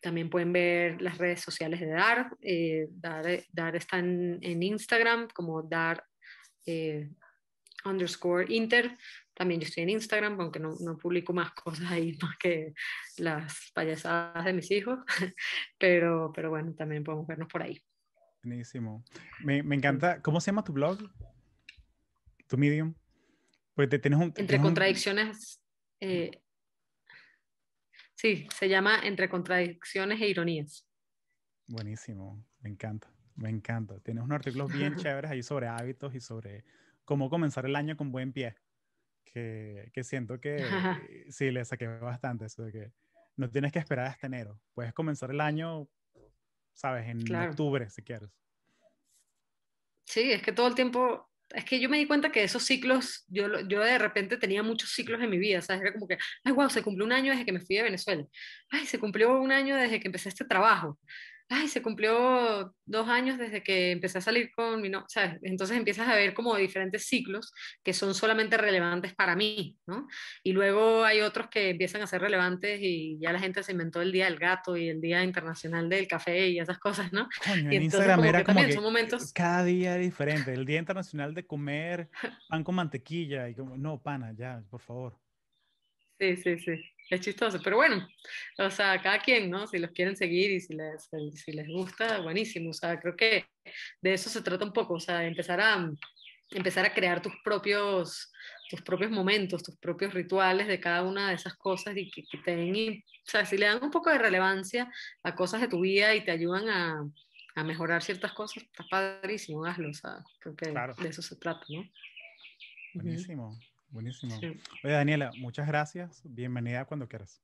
también pueden ver las redes sociales de Dar. Eh, Dar, eh, está en, Instagram como Dar eh, underscore Inter. También yo estoy en Instagram, aunque no, no, publico más cosas ahí más que las payasadas de mis hijos. Pero, pero bueno, también podemos vernos por ahí. Buenísimo. Me, encanta. ¿Cómo se llama tu blog? ¿Tu medium? Pues te tienes Entre contradicciones. Sí, se llama Entre contradicciones e ironías. Buenísimo, me encanta, me encanta. Tienes unos artículos bien chéveres ahí sobre hábitos y sobre cómo comenzar el año con buen pie, que, siento que sí, le saqué bastante eso de que no tienes que esperar hasta enero, puedes comenzar el año, sabes, en octubre si quieres. Sí, es que todo el tiempo es que yo me di cuenta que esos ciclos, yo, yo de repente tenía muchos ciclos en mi vida, ¿sabes? Era como que, ay, wow, se cumplió un año desde que me fui de Venezuela, ay, se cumplió un año desde que empecé este trabajo, ay, se cumplió dos años desde que empecé a salir con mi no, ¿sabes? Entonces empiezas a ver como diferentes ciclos que son solamente relevantes para mí, ¿no? Y luego hay otros que empiezan a ser relevantes y ya la gente se inventó el Día del Gato y el Día Internacional del Café y esas cosas, ¿no? en Instagram era como que cada día diferente, el Día Internacional de comer pan con mantequilla y como, no, pana, ya, por favor. Sí, sí, sí. Es chistoso, pero bueno, o sea, cada quien, ¿no? Si los quieren seguir y si les, si les gusta, buenísimo. O sea, creo que de eso se trata un poco, o sea, empezar a, empezar a crear tus propios, tus propios momentos, tus propios rituales de cada una de esas cosas y que, te den, o sea, si le dan un poco de relevancia a cosas de tu vida y te ayudan a, mejorar ciertas cosas, está padrísimo, hazlo, o sea, creo que de eso se trata, ¿no? Buenísimo. Buenísimo. Oye, Daniela, muchas gracias. Bienvenida cuando quieras.